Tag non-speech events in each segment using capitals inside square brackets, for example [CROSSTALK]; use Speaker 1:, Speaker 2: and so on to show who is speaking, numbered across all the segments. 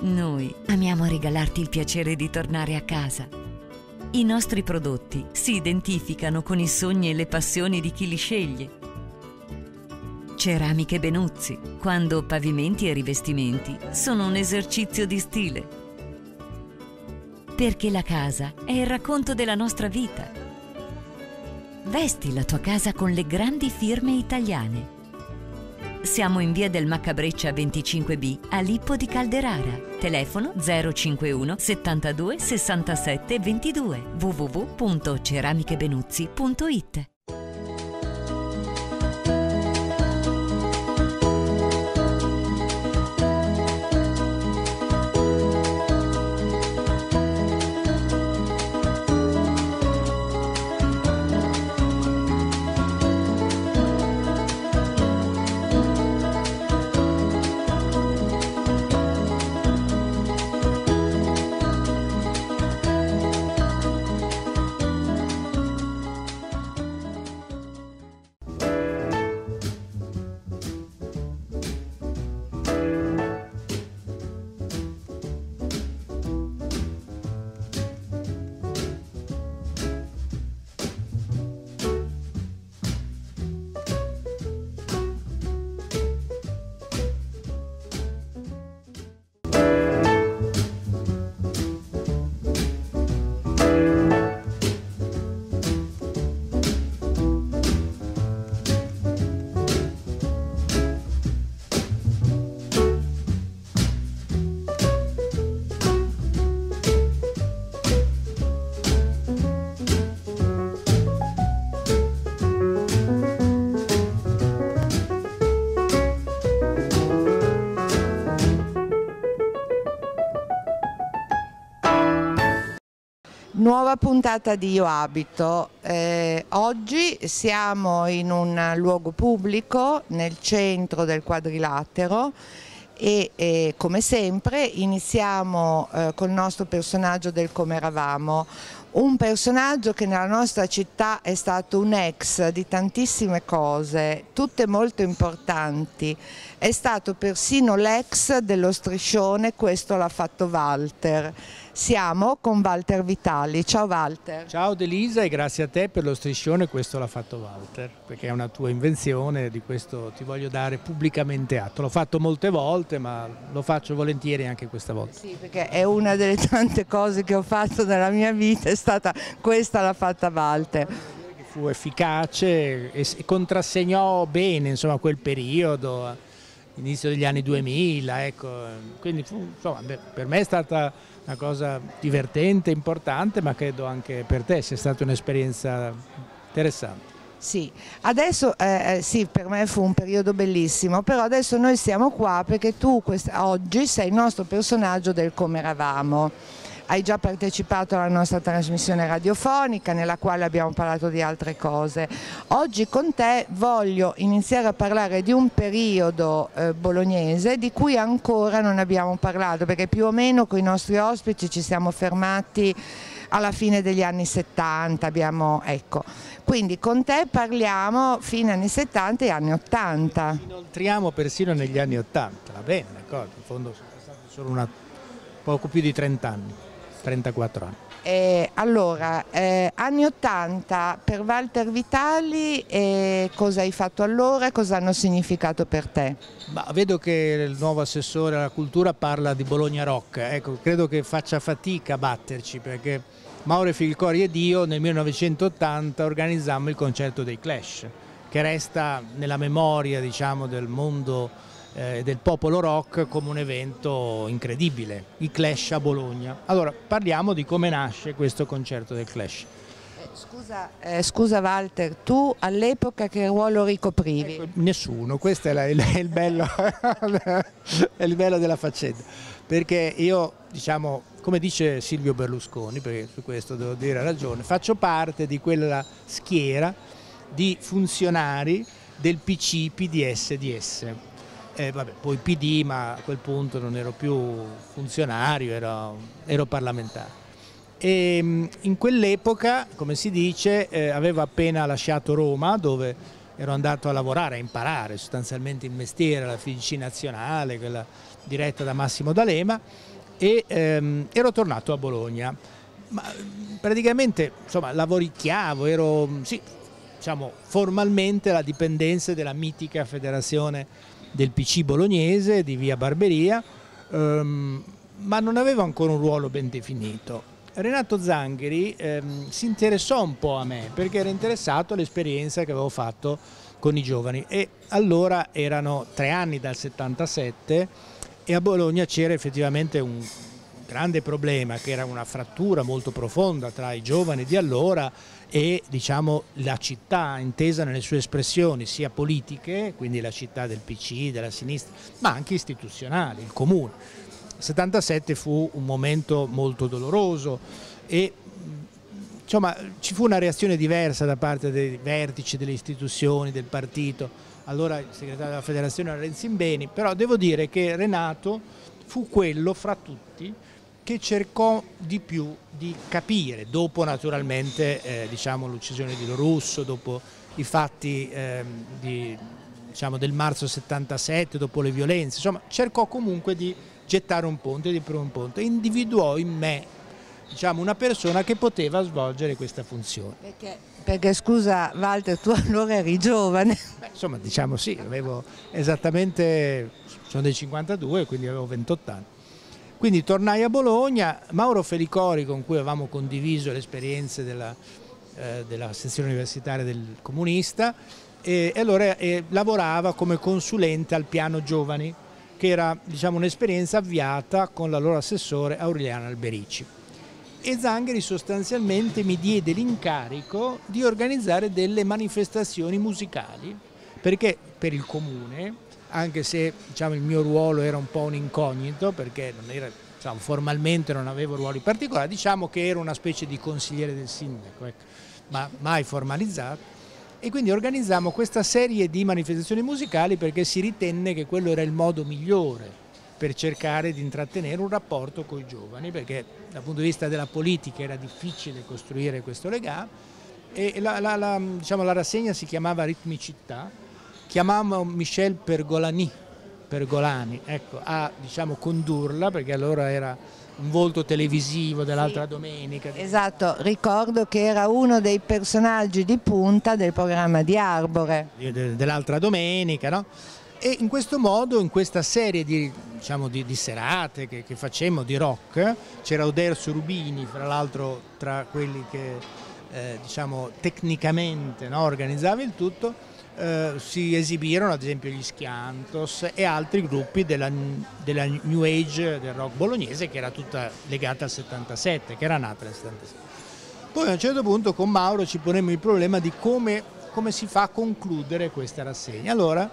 Speaker 1: Noi amiamo regalarti il piacere di tornare a casa. I nostri prodotti si identificano con i sogni e le passioni di chi li sceglie. Ceramiche Benuzzi, quando pavimenti e rivestimenti sono un esercizio di stile. Perché la casa è il racconto della nostra vita. Vesti la tua casa con le grandi firme italiane siamo in via del Maccabreccia 25B a Lippo di Calderara. Telefono 051 72 67 22 www.ceramichebenuzzi.it
Speaker 2: Nuova puntata di Io Abito. Eh, oggi siamo in un luogo pubblico nel centro del quadrilatero e, e eh, come sempre iniziamo eh, col nostro personaggio del come eravamo. Un personaggio che nella nostra città è stato un ex di tantissime cose, tutte molto importanti è stato persino l'ex dello striscione, questo l'ha fatto Walter. Siamo con Walter Vitali, ciao Walter.
Speaker 3: Ciao Delisa e grazie a te per lo striscione, questo l'ha fatto Walter, perché è una tua invenzione, di questo ti voglio dare pubblicamente atto. L'ho fatto molte volte ma lo faccio volentieri anche questa volta.
Speaker 2: Sì, perché è una delle tante cose che ho fatto nella mia vita, è stata questa l'ha fatta Walter fu efficace e contrassegnò
Speaker 3: bene insomma, quel periodo inizio degli anni 2000, ecco. quindi insomma, per me è stata una cosa divertente, importante, ma credo anche per te sia stata un'esperienza interessante.
Speaker 2: Sì, adesso eh, eh sì, per me fu un periodo bellissimo, però adesso noi siamo qua perché tu oggi sei il nostro personaggio del come eravamo hai già partecipato alla nostra trasmissione radiofonica nella quale abbiamo parlato di altre cose. Oggi con te voglio iniziare a parlare di un periodo eh, bolognese di cui ancora non abbiamo parlato perché più o meno con i nostri ospiti ci siamo fermati alla fine degli anni 70 abbiamo, ecco. quindi con te parliamo fine anni 70 e anni 80
Speaker 3: inoltriamo persino negli anni 80 va bene d'accordo in fondo sono passati solo una, poco più di 30 anni 34 anni.
Speaker 2: Eh, allora, eh, anni 80 per Walter Vitali, eh, cosa hai fatto allora e cosa hanno significato per te?
Speaker 3: Ma vedo che il nuovo assessore alla cultura parla di Bologna Rock, ecco, credo che faccia fatica a batterci perché Mauro Filcori ed io nel 1980 organizzammo il concerto dei Clash, che resta nella memoria diciamo, del mondo eh, del popolo rock come un evento incredibile, i Clash a Bologna. Allora parliamo di come nasce questo concerto del Clash.
Speaker 2: Eh, scusa, eh, scusa, Walter, tu all'epoca che ruolo ricoprivi?
Speaker 3: Ecco, nessuno, questo è, la, il, il bello, [LAUGHS] è, il, bello, della faccenda, perché io, diciamo, come dice Silvio Berlusconi, perché su questo devo dire ragione, faccio parte di quella schiera di funzionari del PC, di DS, eh, vabbè, poi PD, ma a quel punto non ero più funzionario, ero, ero parlamentare. E ehm, in quell'epoca, come si dice, eh, avevo appena lasciato Roma dove ero andato a lavorare, a imparare sostanzialmente il mestiere, la FIGC nazionale, quella diretta da Massimo D'Alema e ehm, ero tornato a Bologna. Ma praticamente insomma, lavoricchiavo, ero sì, diciamo, formalmente la dipendenza della mitica federazione del PC bolognese di via Barberia, ehm, ma non aveva ancora un ruolo ben definito. Renato Zangheri ehm, si interessò un po' a me perché era interessato all'esperienza che avevo fatto con i giovani e allora erano tre anni dal 77 e a Bologna c'era effettivamente un grande problema che era una frattura molto profonda tra i giovani di allora e diciamo, la città intesa nelle sue espressioni sia politiche, quindi la città del PC, della sinistra, ma anche istituzionali, il comune. Il 77 fu un momento molto doloroso e insomma, ci fu una reazione diversa da parte dei vertici, delle istituzioni, del partito. Allora il segretario della federazione era Renzi Renzimbeni, però devo dire che Renato fu quello fra tutti che cercò di più di capire, dopo naturalmente eh, diciamo, l'uccisione di Russo, dopo i fatti eh, di, diciamo, del marzo 77, dopo le violenze, insomma cercò comunque di gettare un ponte, di aprire un ponte, individuò in me diciamo, una persona che poteva svolgere questa funzione. Perché,
Speaker 2: perché scusa Walter, tu allora eri giovane.
Speaker 3: Beh, insomma diciamo sì, avevo esattamente, sono dei 52 quindi avevo 28 anni. Quindi tornai a Bologna, Mauro Felicori con cui avevamo condiviso le esperienze della, eh, della sezione universitaria del comunista e, e allora eh, lavorava come consulente al piano giovani che era diciamo, un'esperienza avviata con l'allora assessore Aureliano Alberici. E Zangheri sostanzialmente mi diede l'incarico di organizzare delle manifestazioni musicali perché per il comune anche se diciamo, il mio ruolo era un po' un incognito perché non era, diciamo, formalmente non avevo ruoli particolari, diciamo che ero una specie di consigliere del sindaco, ecco, ma mai formalizzato. E quindi organizziamo questa serie di manifestazioni musicali perché si ritenne che quello era il modo migliore per cercare di intrattenere un rapporto con i giovani, perché dal punto di vista della politica era difficile costruire questo legame. E la, la, la, diciamo, la rassegna si chiamava Ritmicità Chiamammo Michel Pergolani, Pergolani ecco, a diciamo, condurla perché allora era un volto televisivo dell'altra sì. domenica. Esatto,
Speaker 2: ricordo che era uno dei personaggi di punta del programma di Arbore.
Speaker 3: Dell'altra domenica, no? E in questo modo, in questa serie di, diciamo, di, di serate che, che facemmo di rock, c'era Oderso Rubini, fra l'altro tra quelli che eh, diciamo, tecnicamente no, organizzava il tutto, eh, si esibirono ad esempio gli Schiantos e altri gruppi della, della, New Age del rock bolognese che era tutta legata al 77, che era nata nel 77. Poi a un certo punto con Mauro ci ponemmo il problema di come, come si fa a concludere questa rassegna. Allora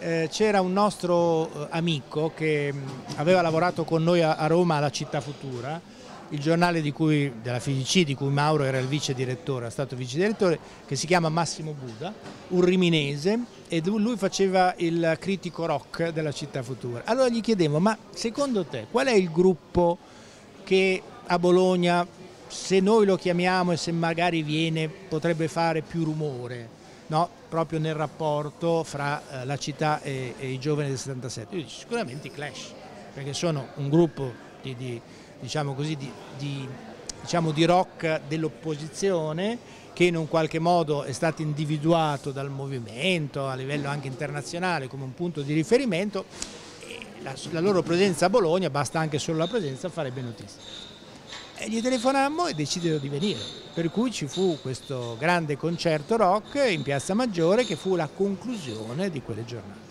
Speaker 3: eh, c'era un nostro eh, amico che mm, aveva lavorato con noi a, a Roma alla Città Futura, il giornale cui, della FIGC di cui Mauro era il vice direttore, è stato vice direttore, che si chiama Massimo Buda, un riminese, e lui faceva il critico rock della città futura. Allora gli chiedevo, ma secondo te qual è il gruppo che a Bologna, se noi lo chiamiamo e se magari viene, potrebbe fare più rumore? No, proprio nel rapporto fra eh, la città e, e i giovani del 77. Io dico sicuramente i Clash, perché sono un gruppo di, di diciamo così, di, di, diciamo di rock dell'opposizione che in un qualche modo è stato individuato dal movimento a livello anche internazionale come un punto di riferimento, la, la loro presenza a Bologna, basta anche solo la presenza, farebbe notizia. E gli telefonammo e decisero di venire, per cui ci fu questo grande concerto rock in Piazza Maggiore che fu la conclusione di quelle giornate.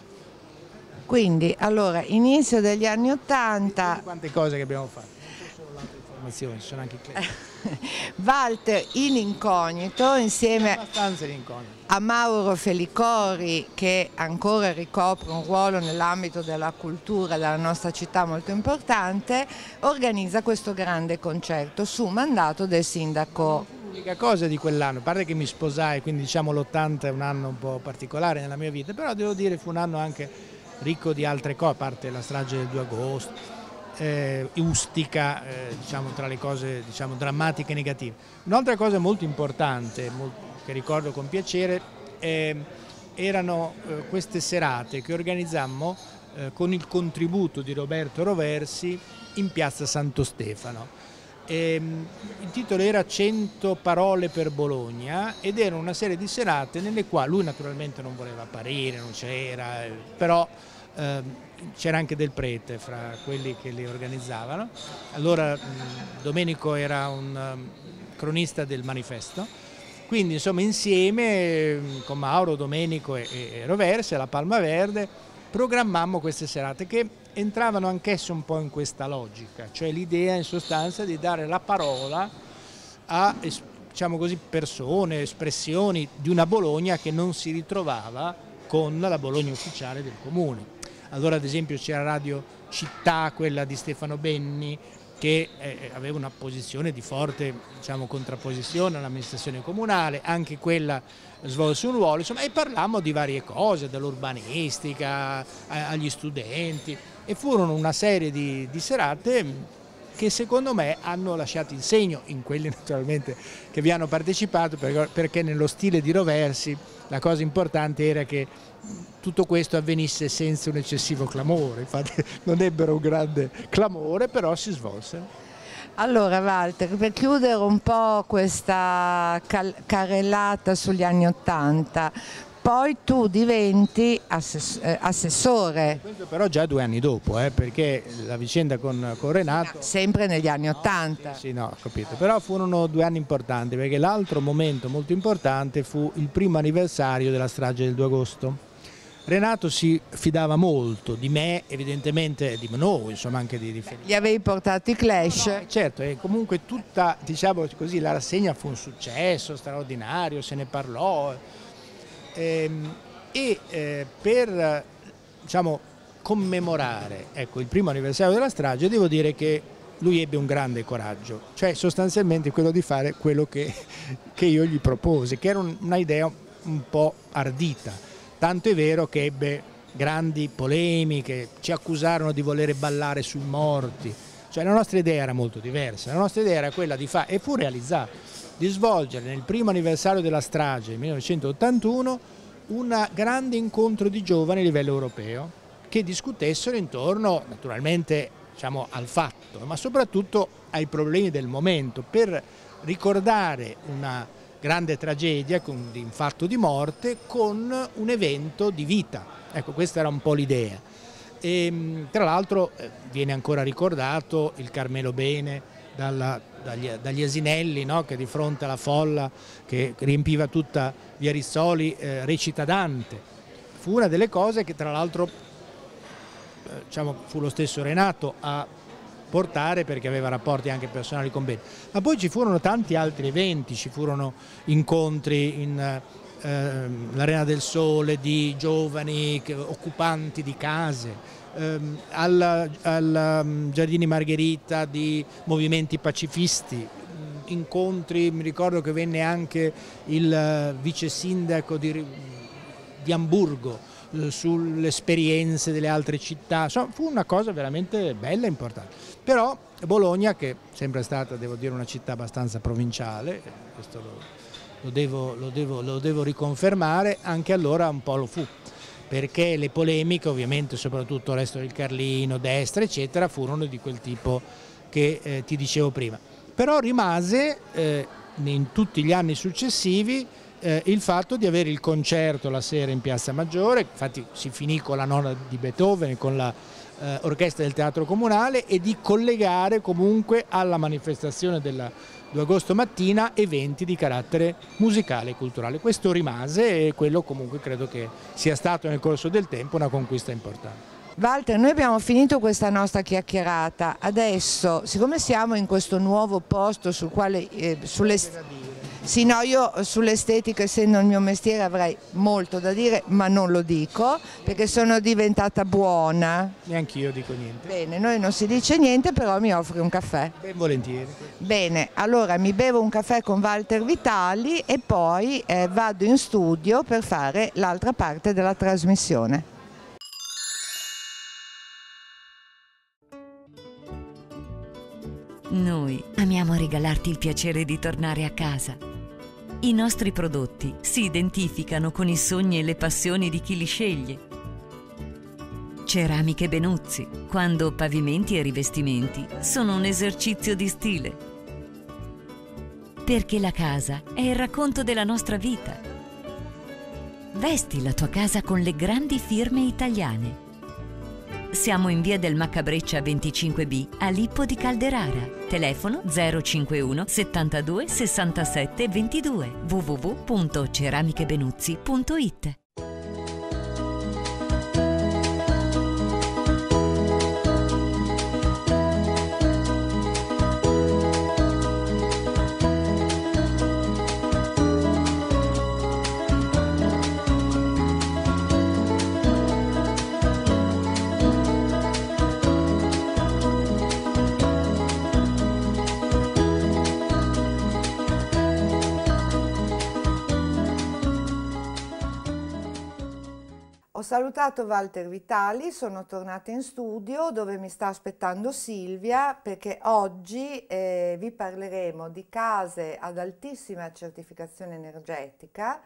Speaker 2: Quindi, allora, inizio degli anni Ottanta... 80... Quante cose che abbiamo fatto
Speaker 3: informazioni, ci sono anche i clienti.
Speaker 2: [LAUGHS] Walter in incognito insieme in incognito. a Mauro Felicori che ancora ricopre un ruolo nell'ambito della cultura della nostra città molto importante, organizza questo grande concerto su mandato del sindaco
Speaker 3: l'unica cosa di quell'anno, a parte che mi sposai, quindi diciamo l'80 è un anno un po' particolare nella mia vita, però devo dire fu un anno anche ricco di altre cose, a parte la strage del 2 agosto, eh, eustica, eh, diciamo, tra le cose diciamo, drammatiche e negative. Un'altra cosa molto importante, molto, che ricordo con piacere, ehm, eh, erano queste serate che organizzammo eh, con il contributo di Roberto Roversi in piazza Santo Stefano. Ehm, il titolo era 100 parole per Bologna ed era una serie di serate nelle quali lui naturalmente non voleva apparire, non c'era, eh, però ehm, c'era anche del prete fra quelli che li organizzavano. Allora Domenico era un um, cronista del manifesto, quindi insomma insieme con Mauro, Domenico e, e Roversi alla Palma Verde programmammo queste serate che entravano anch'esse un po' in questa logica, cioè l'idea in sostanza di dare la parola a diciamo così, persone, espressioni di una Bologna che non si ritrovava con la Bologna ufficiale del comune. Allora ad esempio c'era Radio Città, quella di Stefano Benni, che eh, eh, aveva una posizione di forte diciamo, contrapposizione all'amministrazione comunale, anche quella svolse un ruolo, insomma, e parlammo di varie cose, dall'urbanistica agli studenti, e furono una serie di, di serate che secondo me hanno lasciato il segno in quelli [LAUGHS] naturalmente che vi hanno partecipato perché nello stile di Roversi la cosa importante era che tutto questo avvenisse senza un eccessivo clamore, infatti [LAUGHS] non ebbero un grande clamore, però si svolsero.
Speaker 2: Allora Walter, per chiudere un po' questa carrellata sugli anni Ottanta, poi tu diventi assess eh, assessore. Questo
Speaker 3: però già due anni dopo, eh, perché la vicenda con,
Speaker 2: con Renato... No, ah, sempre negli anni Ottanta. No, sì, sì,
Speaker 3: no, capito. Però furono due anni importanti, perché l'altro momento molto importante fu il primo anniversario della strage del 2 agosto Renato si fidava molto di me, evidentemente di noi, insomma anche di riferimento. Gli avevi portati Clash? No, no, eh, certo, e eh, comunque tutta, diciamo così, la rassegna fu un successo straordinario, se ne parlò. Ehm, e, e eh, per, diciamo, commemorare ecco, il primo anniversario della strage, devo dire che lui ebbe un grande coraggio, cioè sostanzialmente quello di fare quello che, [LAUGHS] che io gli proposi, che era una idea un po' ardita tanto è vero che ebbe grandi polemiche, ci accusarono di volere ballare sui morti, cioè la nostra idea era molto diversa, la nostra idea era quella di fare, e fu realizzata, di svolgere nel primo anniversario della strage, 1981, un grande incontro di giovani a livello europeo che discutessero intorno naturalmente diciamo, al fatto, ma soprattutto ai problemi del momento, per ricordare una grande tragedia, con l'infarto di morte, con un evento di vita. Ecco, questa era un po' l'idea. Ehm, tra l'altro eh, viene ancora ricordato il Carmelo Bene dalla, dagli, dagli, Asinelli, no? che di fronte alla folla che riempiva tutta via Rissoli eh, recita Dante. Fu una delle cose che tra l'altro eh, diciamo, fu lo stesso Renato a portare perché aveva rapporti anche personali con Bene. Ma poi ci furono tanti altri eventi, ci furono incontri in eh, l'Arena del Sole di giovani occupanti di case, ehm, al, al, mm, Giardini Margherita di movimenti pacifisti, mm, incontri, mi ricordo che venne anche il eh, vice sindaco di, di Hamburgo eh, sulle esperienze delle altre città, insomma, fu una cosa veramente bella e importante. Però Bologna, che è sempre stata, devo dire, una città abbastanza provinciale, questo lo, lo, devo, lo, devo, lo devo riconfermare, anche allora un po' lo fu perché le polemiche ovviamente soprattutto resto del Carlino, destra eccetera furono di quel tipo che eh, ti dicevo prima. Però rimase eh, in tutti gli anni successivi eh, il fatto di avere il concerto la sera in Piazza Maggiore, infatti si finì con la nona di Beethoven, con la eh, orchestra del Teatro Comunale e di collegare comunque alla manifestazione del 2 agosto mattina eventi di carattere musicale e culturale. Questo rimase e quello comunque credo che sia stato nel corso del tempo una conquista importante.
Speaker 2: Walter, noi abbiamo finito questa nostra chiacchierata, adesso siccome siamo in questo nuovo posto sul quale, eh, sulle, sì, no, io sull'estetica, essendo il mio mestiere, avrei molto da dire, ma non lo dico, perché sono diventata buona.
Speaker 3: Neanche io dico niente.
Speaker 2: Bene, noi non si dice niente, però mi offri un caffè. Ben volentieri. Bene, allora mi bevo un caffè con Walter Vitali e poi eh, vado in studio per fare l'altra parte della trasmissione.
Speaker 1: Noi amiamo regalarti il piacere di tornare a casa i nostri prodotti si identificano con i sogni e le passioni di chi li sceglie. Ceramiche Benuzzi, quando pavimenti e rivestimenti sono un esercizio di stile. Perché la casa è il racconto della nostra vita. Vesti la tua casa con le grandi firme italiane. Siamo in via del Maccabreccia 25B a Lippo di Calderara. Telefono 051 72 67 22 www.ceramichebenuzzi.it
Speaker 2: salutato Walter Vitali, sono tornata in studio dove mi sta aspettando Silvia perché oggi eh, vi parleremo di case ad altissima certificazione energetica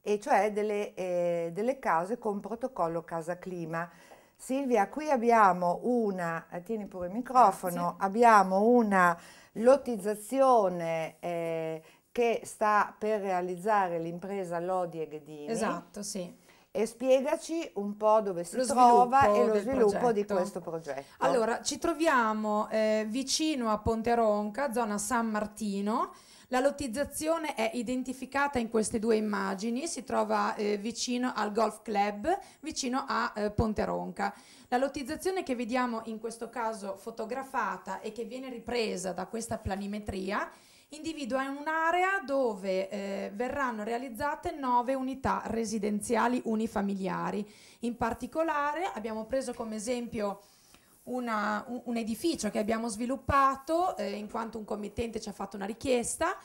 Speaker 2: e cioè delle, eh, delle case con protocollo casa clima. Silvia, qui abbiamo una, eh, tieni pure il microfono, Grazie. abbiamo una lottizzazione eh, che sta per realizzare l'impresa Lodi e Ghedini. Esatto, sì e spiegaci un po' dove si lo trova e lo sviluppo progetto. di questo progetto.
Speaker 4: Allora, ci troviamo eh, vicino a Ponte Ronca, zona San Martino. La lottizzazione è identificata in queste due immagini, si trova eh, vicino al Golf Club, vicino a eh, Ponte Ronca. La lottizzazione che vediamo in questo caso fotografata e che viene ripresa da questa planimetria individua un'area dove eh, verranno realizzate nove unità residenziali unifamiliari. In particolare abbiamo preso come esempio una, un, un, edificio che abbiamo sviluppato eh, in quanto un committente ci ha fatto una richiesta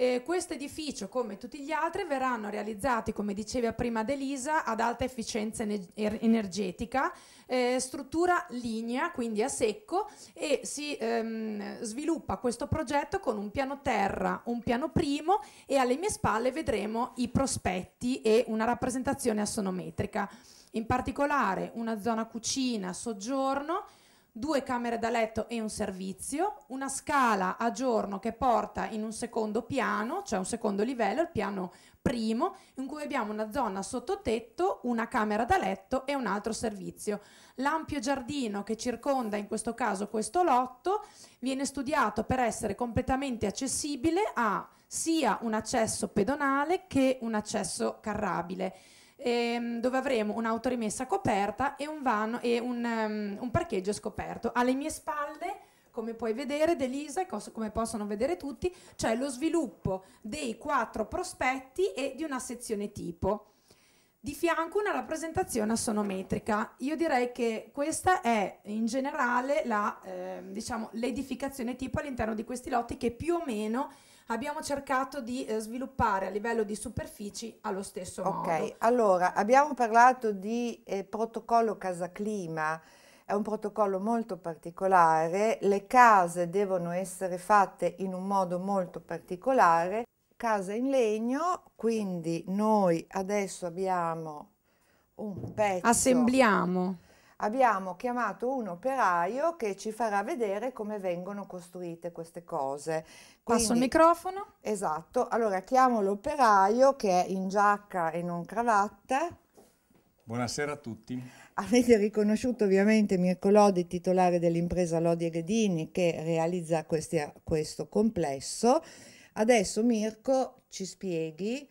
Speaker 4: eh, questo edificio, come tutti gli altri, verranno realizzati, come diceva prima Delisa, ad alta efficienza er-, energetica, eh, struttura lignea, quindi a secco, e si ehm, sviluppa questo progetto con un piano terra, un piano primo e alle mie spalle vedremo i prospetti e una rappresentazione assonometrica. In particolare una zona cucina, soggiorno, due camere da letto e un servizio, una scala a giorno che porta in un secondo piano, cioè un secondo livello, il piano primo, in cui abbiamo una zona sottotetto, una camera da letto e un altro servizio. L'ampio giardino che circonda in questo caso questo lotto viene studiato per essere completamente accessibile a sia un accesso pedonale che un accesso carrabile ehm, dove avremo un'autorimessa coperta e, un, van, e un, um, un parcheggio scoperto. Alle mie spalle come puoi vedere, Delisa, come possono vedere tutti, c'è lo sviluppo dei quattro prospetti e di una sezione tipo. Di fianco una rappresentazione assonometrica. Io direi che questa è in generale ehm, diciamo, l'edificazione eh, diciamo, tipo all'interno di questi lotti che più o meno abbiamo cercato di eh, sviluppare a livello di superfici allo stesso okay, modo. Ok,
Speaker 2: allora abbiamo parlato di eh, protocollo Casaclima, è un protocollo molto particolare, le case devono essere fatte in un modo molto particolare, casa in legno, quindi noi adesso abbiamo un pezzo. Assembliamo abbiamo chiamato un operaio che ci farà vedere come vengono costruite queste cose. Quindi, Passo il microfono. Esatto, allora chiamo l'operaio che è in giacca e non cravatta.
Speaker 5: Buonasera a tutti.
Speaker 2: Avete riconosciuto ovviamente Mirko Lodi, titolare dell'impresa Lodi e Redini, che realizza questi, questo complesso. Adesso Mirko ci spieghi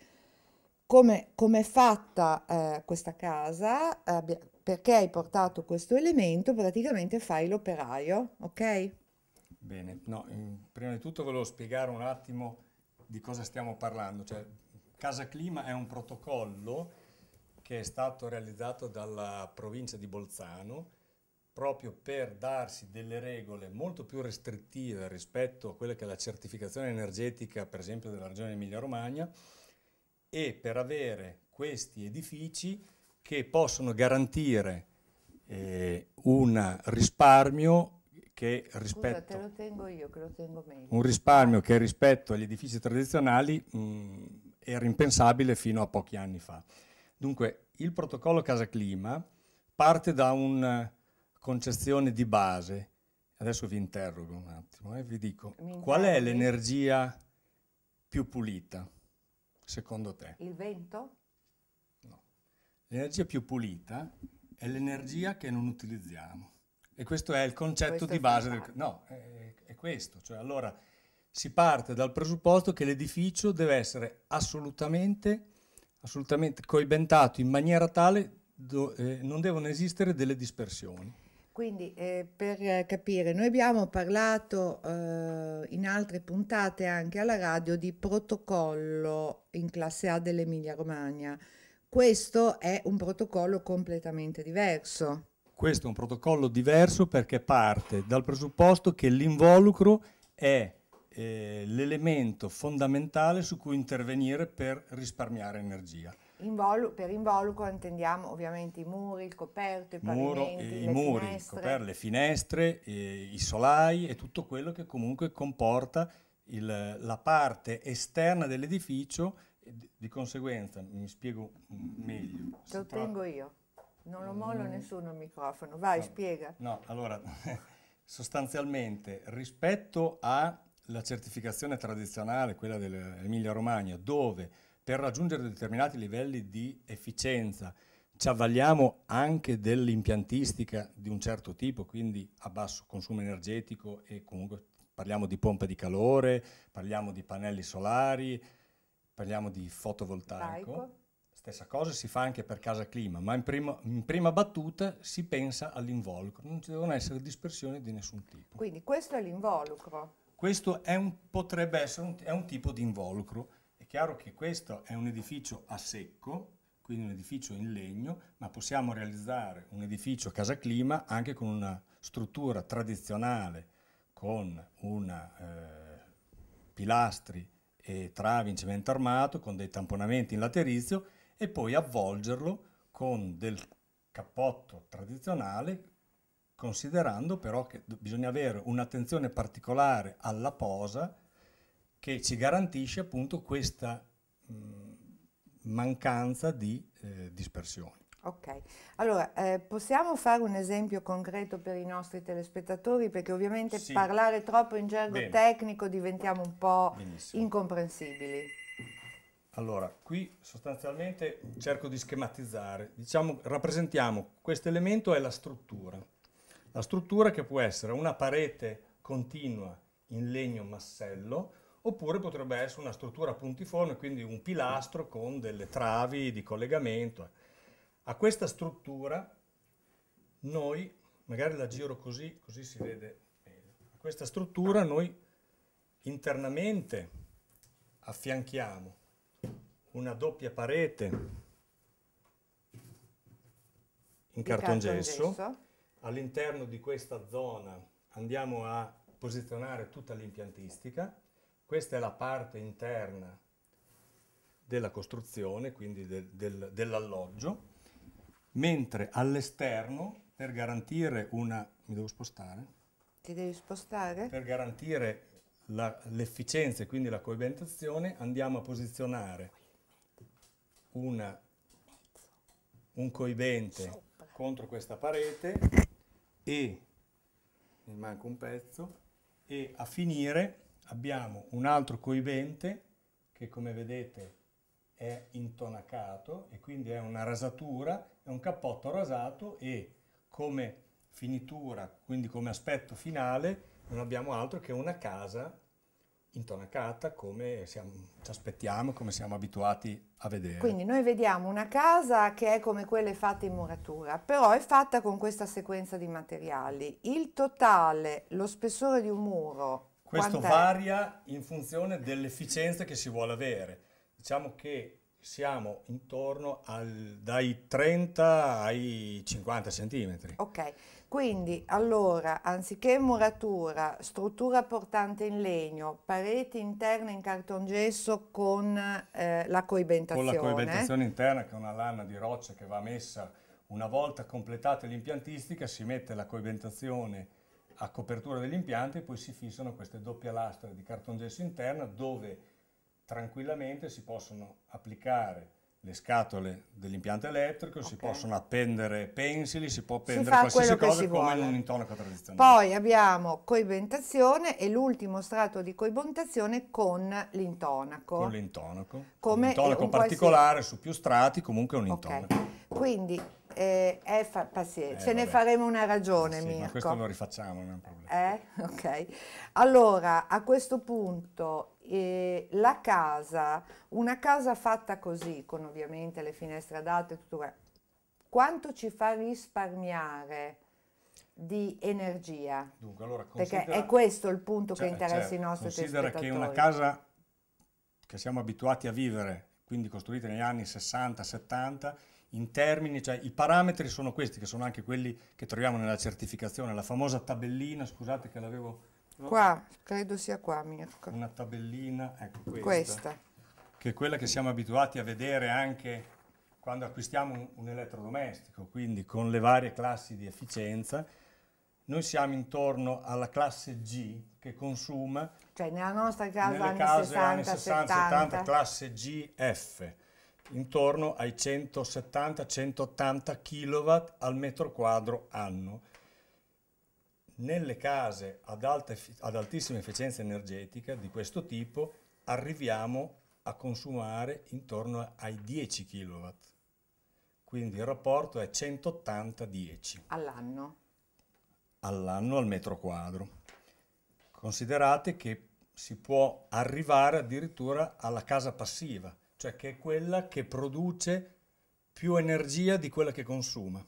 Speaker 2: come, come è fatta eh, questa casa, eh, perché hai portato questo elemento, praticamente fai l'operaio, ok?
Speaker 5: Bene, no, prima di tutto volevo spiegare un attimo di cosa stiamo parlando. Cioè, Casa Clima è un protocollo che è stato realizzato dalla provincia di Bolzano proprio per darsi delle regole molto più restrittive rispetto a quella che è la certificazione energetica, per esempio, della regione Emilia-Romagna e per avere questi edifici che possono garantire eh, un risparmio che rispetto Scusa, io, un risparmio che rispetto agli edifici tradizionali mh, mm, era impensabile fino a pochi anni fa. Dunque, il protocollo Casa Clima parte da una eh, concezione di base. Adesso vi interrogo un attimo e eh, vi dico qual è l'energia più pulita secondo te?
Speaker 2: Il vento?
Speaker 5: L'energia più pulita è l'energia che non utilizziamo. E questo è il concetto questo di base del... No, è, è questo. Cioè, allora, si parte dal presupposto che l'edificio deve essere assolutamente, assolutamente coibentato in maniera tale do, eh, non devono esistere delle dispersioni.
Speaker 2: Quindi eh, per eh, capire, noi abbiamo parlato eh, in altre puntate anche alla radio di protocollo in classe A dell'Emilia Romagna. Questo è un protocollo completamente diverso.
Speaker 5: Questo è un protocollo diverso perché parte dal presupposto che l'involucro è eh, l'elemento fondamentale su cui intervenire per risparmiare energia.
Speaker 2: Involu per involucro intendiamo ovviamente i muri, il coperto, i Muro, pavimenti, i muri, finestre. il coperto, le
Speaker 5: finestre, eh, i solai e tutto quello che comunque comporta il, la parte esterna dell'edificio di conseguenza, mi spiego meglio.
Speaker 2: Te lo tengo io, non lo mm. mollo mm. nessuno il microfono, vai no, spiega.
Speaker 5: No, allora, [LAUGHS] sostanzialmente rispetto alla certificazione tradizionale, quella dell'Emilia Romagna, dove per raggiungere determinati livelli di efficienza ci avvaliamo anche dell'impiantistica di un certo tipo, quindi a basso consumo energetico e comunque parliamo di pompe di calore, parliamo di pannelli solari, parliamo di fotovoltaico. Voltaico. Stessa cosa si fa anche per casa clima, ma in prima, in prima battuta si pensa all'involucro, non ci devono essere dispersioni di nessun tipo.
Speaker 2: Quindi questo è l'involucro.
Speaker 5: Questo è un, potrebbe essere un, un tipo di involucro. È chiaro che questo è un edificio a secco, quindi un edificio in legno, ma possiamo realizzare un edificio casa clima anche con una struttura tradizionale, con una, eh, pilastri e travi in cemento armato con dei tamponamenti in laterizio e poi avvolgerlo con del cappotto tradizionale considerando però che bisogna avere un'attenzione particolare alla posa che ci garantisce appunto questa mh, mancanza di eh, dispersione.
Speaker 2: Ok, allora eh, possiamo fare un esempio concreto per i nostri telespettatori perché ovviamente sì. parlare troppo in gergo Bene. tecnico diventiamo un po' Benissimo. incomprensibili.
Speaker 5: Allora, qui sostanzialmente cerco di schematizzare, diciamo, rappresentiamo, questo elemento è la struttura, la struttura che può essere una parete continua in legno massello oppure potrebbe essere una struttura puntiforme, quindi un pilastro con delle travi di collegamento a questa struttura noi, magari la giro così, così si vede meglio, a questa struttura noi internamente affianchiamo una doppia parete in cartongesso. All'interno di questa zona andiamo a posizionare tutta l'impiantistica. Questa è la parte interna della costruzione, quindi del, del, dell'alloggio mentre all'esterno per garantire una... mi devo spostare? Ti devi spostare? Per garantire l'efficienza e quindi la coibentazione andiamo a posizionare una, un coibente Sopra. contro questa parete e mi manca un pezzo e a finire abbiamo un altro coibente che come vedete è intonacato e quindi è una rasatura, è un cappotto rasato e come finitura, quindi come aspetto finale, non abbiamo altro che una casa intonacata come siamo, ci aspettiamo, come siamo abituati a vedere. Quindi
Speaker 2: noi vediamo una casa che è come quelle fatte in muratura, però è fatta con questa sequenza di materiali. Il totale, lo spessore di un muro... Questo
Speaker 5: varia in funzione dell'efficienza che si vuole avere diciamo che siamo intorno al, dai 30 ai 50 centimetri.
Speaker 2: Ok, quindi allora anziché muratura, struttura portante in legno, pareti interne in cartongesso con eh, la coibentazione. Con la coibentazione
Speaker 5: interna che è una lana di roccia che va messa una volta completata l'impiantistica si mette la coibentazione a copertura degli impianti e poi si fissano queste doppie lastre di cartongesso interna dove tranquillamente si possono applicare le scatole dell'impianto elettrico, okay. si possono appendere pensili, si può appendere si qualsiasi cosa come in un intonaco tradizionale. Poi
Speaker 2: abbiamo coibentazione e l'ultimo strato di coibentazione con l'intonaco. Con
Speaker 5: l'intonaco. Come un intonaco particolare qualsiasi... su più strati, comunque un intonaco.
Speaker 2: Okay. Quindi eh, è eh, fa- pazienza. Eh, Ce vabbè. ne faremo una ragione, sì, Mirko. questo lo rifacciamo, non è un problema. Eh? Ok. Allora, a questo punto, eh, la casa, una casa fatta così, con ovviamente le finestre adatte e tutto quanto ci fa risparmiare di energia?
Speaker 5: Dunque, allora, Perché è
Speaker 2: questo il punto cioè, che interessa cioè, i certo, nostri considera telespettatori. Considera che una
Speaker 5: casa che siamo abituati a vivere, quindi costruita negli anni 60-70, in termini, cioè i parametri sono questi, che sono anche quelli che troviamo nella certificazione, la famosa tabellina, scusate che l'avevo...
Speaker 2: No? Qua, credo sia qua Mirko. Una tabellina, ecco questa, questa.
Speaker 5: Che è quella che siamo abituati a vedere anche quando acquistiamo un, un elettrodomestico, quindi con le varie classi di efficienza, noi siamo intorno alla classe G che consuma...
Speaker 2: Cioè nella nostra casa anni, case, 60, anni 60, 70, 70 classe
Speaker 5: GF intorno ai 170-180 kW al metro quadro anno. Nelle case ad, alte, ad altissima efficienza energetica di questo tipo arriviamo a consumare intorno ai 10 kW. Quindi il rapporto è 180-10.
Speaker 2: All'anno?
Speaker 5: All'anno al metro quadro. Considerate che si può arrivare addirittura alla casa passiva, cioè che è quella che produce più energia di quella che consuma.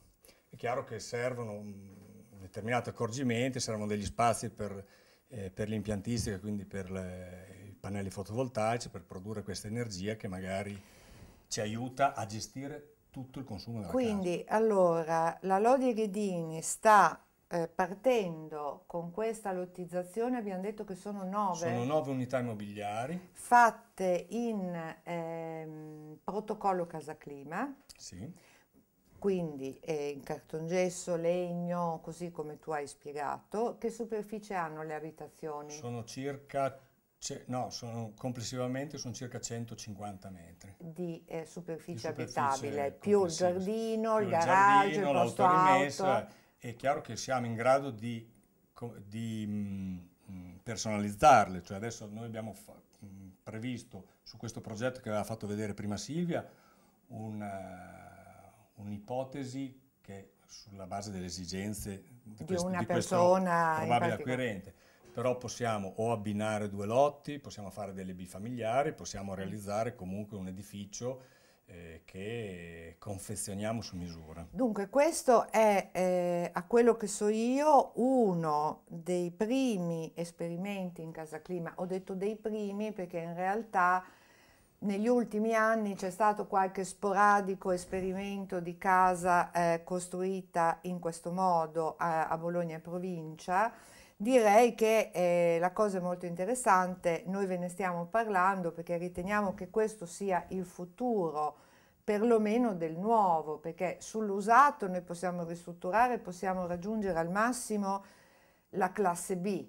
Speaker 5: È chiaro che servono mm, determinati accorgimenti, servono degli spazi per, eh, per l'impiantistica, quindi per le, i pannelli fotovoltaici, per produrre questa energia che magari ci aiuta a gestire tutto il consumo della Quindi,
Speaker 2: casa. allora, la Lodi Ghedini sta eh, partendo con questa lottizzazione abbiamo detto che sono nove. Sono nove
Speaker 5: unità immobiliari.
Speaker 2: Fatte in ehm, protocollo Casaclima. Sì. Quindi eh, in cartongesso, legno, così come tu hai spiegato. Che superficie hanno le abitazioni?
Speaker 5: Sono circa no, sono, complessivamente sono circa 150 metri.
Speaker 2: Di eh, superficie, di superficie abitabile, più il giardino, il garage, il posto auto
Speaker 5: è chiaro che siamo in grado di, di mm, mm, personalizzarle, cioè adesso noi abbiamo mm, previsto su questo progetto che aveva fatto vedere prima Silvia eh, un'ipotesi che sulla base delle esigenze di, quest, di una di persona probabile acquirente, però possiamo o abbinare due lotti, possiamo fare delle bifamiliari, possiamo realizzare comunque un edificio eh, che confezioniamo su misura.
Speaker 2: Dunque questo è, eh, a quello che so io, uno dei primi esperimenti in casa clima. Ho detto dei primi perché in realtà negli ultimi anni c'è stato qualche sporadico esperimento di casa eh, costruita in questo modo a, a Bologna e provincia Direi che eh, la cosa è molto interessante, noi ve ne stiamo parlando perché riteniamo che questo sia il futuro perlomeno del nuovo, perché sull'usato noi possiamo ristrutturare, possiamo raggiungere al massimo la classe B,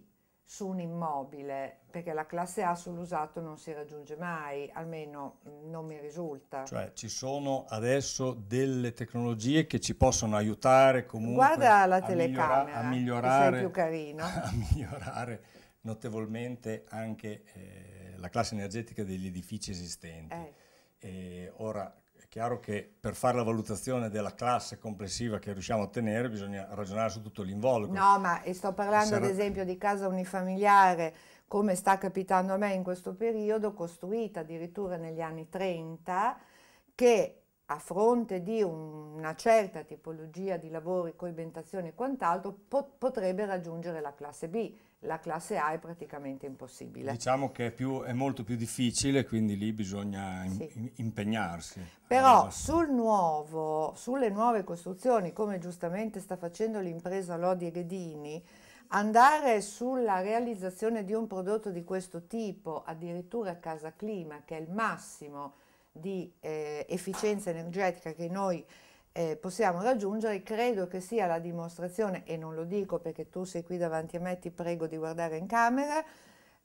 Speaker 2: su un immobile, perché la classe A sull'usato non si raggiunge mai, almeno mm, non mi risulta. Cioè
Speaker 5: ci sono adesso delle tecnologie che ci possono aiutare comunque Guarda la a telecamera, migliora, a migliorare, più carino. [LAUGHS] a migliorare notevolmente anche eh, la classe energetica degli edifici esistenti. Eh. eh ora Chiaro che per fare la valutazione della classe complessiva che riusciamo a ottenere bisogna ragionare su tutto l'involucro. No, ma
Speaker 2: sto parlando ad esempio di casa unifamiliare, come sta capitando a me in questo periodo, costruita addirittura negli anni 30, che a fronte di una certa tipologia di lavori, coibentazione e quant'altro, po potrebbe raggiungere la classe B la classe A è praticamente impossibile.
Speaker 5: Diciamo che è, più, è molto più difficile, quindi lì bisogna in, impegnarsi.
Speaker 2: Però sul nuovo, sulle nuove costruzioni, come giustamente sta facendo l'impresa Lodi e Redini, andare sulla realizzazione di un prodotto di questo tipo, addirittura a Casa Clima, che è il massimo di eh, efficienza energetica che noi eh, possiamo raggiungere, credo che sia la dimostrazione, e non lo dico perché tu sei qui davanti a me, ti prego di guardare in camera,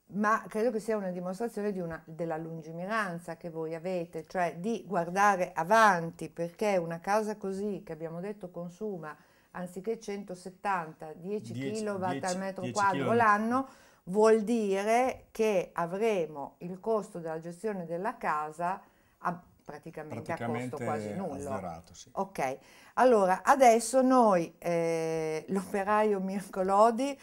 Speaker 2: ma credo che sia una dimostrazione di una, della lungimiranza che voi avete, cioè di guardare avanti, perché una casa così che abbiamo detto consuma anziché 170, 10, 10 kW 10, al metro quadro l'anno, vuol dire che avremo il costo della gestione della casa a praticamente, praticamente a costo quasi nullo. Azzerato, sì. Ok, allora adesso noi, eh, l'operaio Mirko Lodi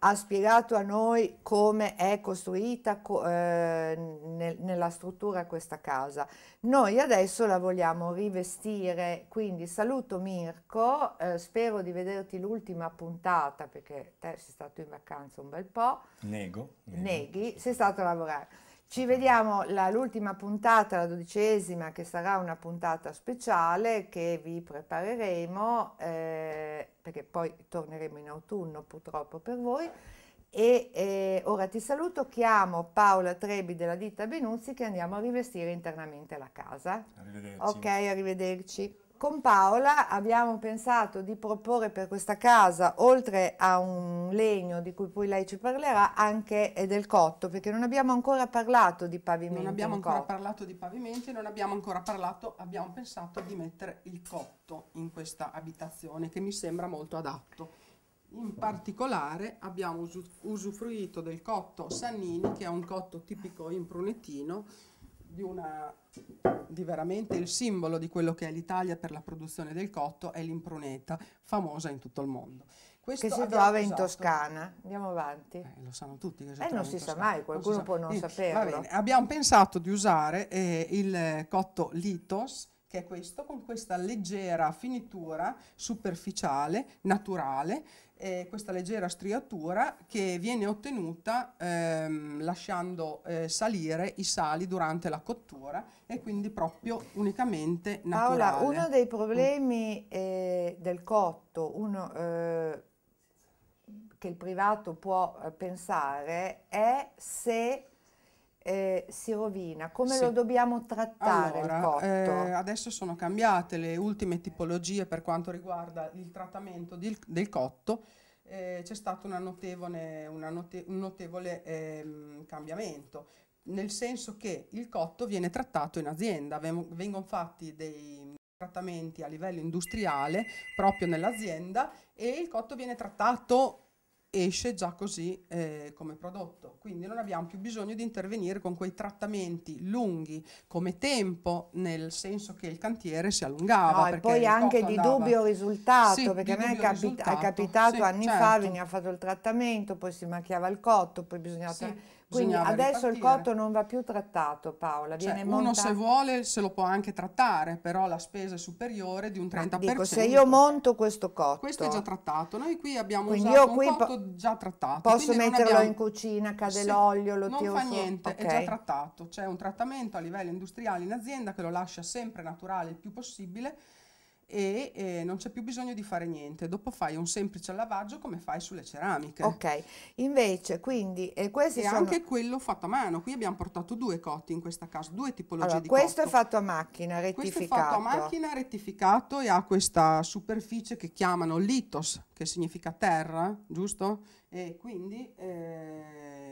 Speaker 2: ha spiegato a noi come è costruita co eh, nel, nella struttura questa casa. Noi adesso la vogliamo rivestire, quindi saluto Mirko, eh, spero di vederti l'ultima puntata perché te sei stato in vacanza un bel po'.
Speaker 5: Nego. nego.
Speaker 2: Neghi, sei stato a lavorare. Ci vediamo l'ultima puntata, la dodicesima, che sarà una puntata speciale che vi prepareremo, eh, perché poi torneremo in autunno purtroppo per voi. E eh, ora ti saluto, chiamo Paola Trebi della ditta Benuzzi che andiamo a rivestire internamente la casa.
Speaker 1: Arrivederci. Ok,
Speaker 2: arrivederci. Con Paola abbiamo pensato di proporre per questa casa, oltre a un legno di cui poi lei ci parlerà, anche del cotto, perché non abbiamo ancora parlato di pavimenti. Non abbiamo ancora cotto.
Speaker 6: parlato di pavimenti, non abbiamo ancora parlato, abbiamo pensato di mettere il cotto in questa abitazione, che mi sembra molto adatto. In particolare abbiamo usufruito del cotto Sannini, che è un cotto tipico in Prunetino, di una di veramente il simbolo di quello che è l'Italia per la produzione del cotto è l'impruneta, famosa in tutto il mondo.
Speaker 2: Questo che si trova in Toscana. Andiamo avanti. Eh, lo
Speaker 6: sanno tutti. Che si eh, non si Toscana. sa
Speaker 2: mai, qualcuno non può non saperlo.
Speaker 6: Abbiamo pensato di usare eh, il eh, cotto Litos, che è questo, con questa leggera finitura superficiale, naturale, eh, questa leggera striatura che viene ottenuta ehm, lasciando eh, salire i sali durante la cottura e quindi proprio unicamente naturale. Paola, uno dei
Speaker 2: problemi eh, del cotto uno, eh, che il privato può eh, pensare è se eh, si rovina? Come sì. lo
Speaker 6: dobbiamo trattare allora, eh, adesso sono cambiate le ultime tipologie per quanto riguarda il trattamento di, del cotto. Eh, c'è stato una notevole, una note, un notevole ehm, cambiamento, nel senso che il cotto viene trattato in azienda, vengono fatti dei trattamenti a livello industriale proprio nell'azienda e il cotto viene trattato esce già così eh, come prodotto. Quindi non abbiamo più bisogno di intervenire con quei trattamenti lunghi come tempo, nel senso che il cantiere si allungava. No, e poi anche di andava... dubbio
Speaker 2: risultato, sì, perché a me è, capi è capitato sì, anni certo. fa, veniva
Speaker 6: fatto il trattamento, poi si macchiava il cotto, poi bisognava... Sì quindi adesso ripartire. il cotto
Speaker 2: non va più trattato Paola, cioè, monta... Uno se
Speaker 6: vuole se lo può anche trattare, però la spesa è superiore di un 30%. Ma Dico, se io monto questo cotto... Questo è già trattato, noi qui abbiamo quindi usato qui un cotto già trattato. Posso metterlo abbiamo... in
Speaker 2: cucina, cade sì, l'olio, lo non tiro Non fa niente, okay. è già
Speaker 6: trattato. C'è un trattamento a livello industriale in azienda che lo lascia sempre naturale il più possibile e eh, non c'è più bisogno di fare niente, dopo fai un semplice lavaggio come fai sulle ceramiche. Ok, invece quindi eh, questi e sono... anche quello fatto a mano, qui abbiamo portato due cotti in questa casa, due tipologie allora, di questo cotto. Questo è fatto a macchina, rettificato. Questo è fatto a macchina, rettificato e ha questa superficie che chiamano litos, che significa terra, giusto? E quindi... Eh,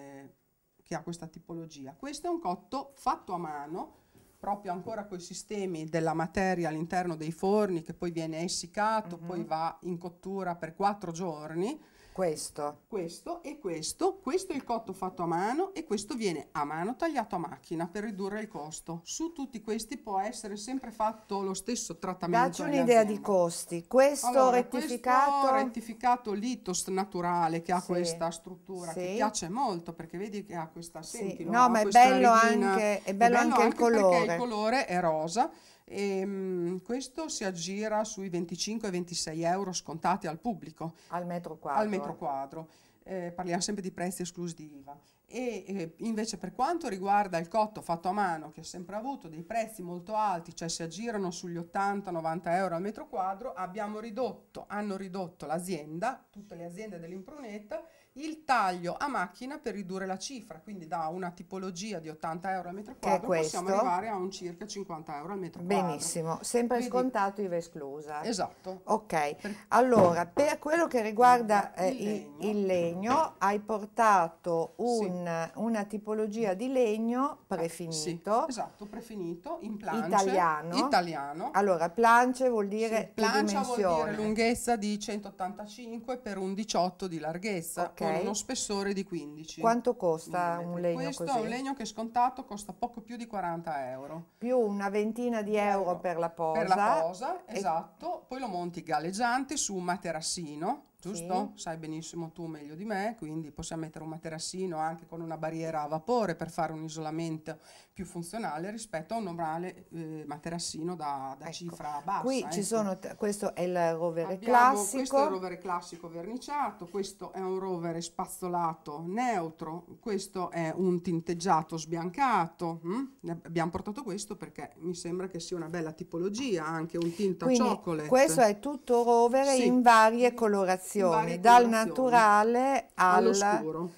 Speaker 6: che ha questa tipologia. Questo è un cotto fatto a mano proprio ancora con i sistemi della materia all'interno dei forni che poi viene essiccato, mm -hmm. poi mhm. va in cottura per quattro giorni questo. Questo e questo. Questo è il cotto fatto a mano e questo viene a mano tagliato a macchina per ridurre il costo. Su tutti questi può essere sempre fatto lo stesso trattamento. Faccio un'idea di costi. Questo allora, rettificato. Questo rettificato litos naturale che ha sì. questa struttura sì. che piace molto perché vedi che ha questa sì. sentilo, No, ma è bello, anche, è bello, è bello anche il colore. Perché il colore è rosa e, ehm, questo si aggira sui 25-26 euro scontati al pubblico. Al metro quadro. Al eh. metro quadro. Eh, parliamo sempre di prezzi esclusi di IVA. E eh, invece per quanto riguarda il cotto fatto a mano, che ha sempre avuto dei prezzi molto alti, cioè si aggirano sugli 80-90 euro al metro quadro, abbiamo ridotto, hanno ridotto l'azienda, tutte le aziende dell'imprunetta, il taglio a macchina per ridurre la cifra, quindi da una tipologia di 80 euro al metro quadro possiamo arrivare a un circa 50 euro al metro
Speaker 2: quadro. Benissimo, sempre quindi, scontato IVA esclusa. Esatto. Ok, allora per quello che riguarda eh, il, legno. il, legno. hai portato un, sì. una tipologia di legno prefinito. Eh, sì, esatto, prefinito
Speaker 6: in planche. Italiano. Italiano. Allora, planche vuol dire sì, plancia vuol dire lunghezza di 185 per un 18 di larghezza. Ok con uno spessore di 15. Quanto costa mm. un legno Questo così? è un legno che scontato costa poco più di 40 euro. Più una ventina di euro, euro per la posa. Per la posa, esatto. Poi lo monti galleggiante su un materassino giusto? Sì. Sai benissimo tu meglio di me, quindi possiamo mettere un materassino anche con una barriera a vapore per fare un isolamento più funzionale rispetto a un normale eh, materassino da, da ecco. cifra bassa. Qui ecco. ci sono,
Speaker 2: questo è il rover Abbiamo, classico. Questo è il
Speaker 6: rover classico verniciato, questo è un rover spazzolato neutro, questo è un tinteggiato sbiancato. Mm? Abbiamo portato questo perché mi sembra che sia una bella tipologia, anche un tinto quindi, a cioccolate. Questo è tutto rover
Speaker 2: sì. in varie colorazioni gradazioni, dal naturale al... scuro,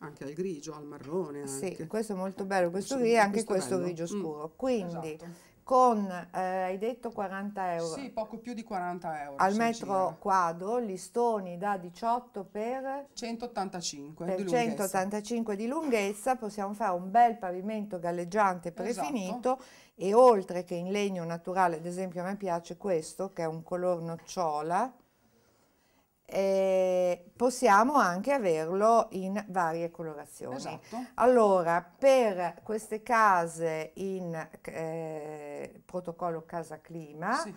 Speaker 2: anche al grigio, al marrone. Anche. Sì, questo è molto bello, questo sì, grigio, anche questo, questo grigio mm, scuro. Mm, Quindi esatto. con, eh, hai detto 40 euro. Sì, poco più di 40 euro. Al metro quadro, listoni da 18 per... 185 per di 185 di lunghezza, possiamo fare un bel pavimento galleggiante esatto. prefinito esatto. e oltre che in legno naturale, ad esempio a me piace questo, che è un color nocciola, eh, possiamo anche averlo in varie colorazioni. Esatto. Allora, per queste case in eh, protocollo casa clima, sì,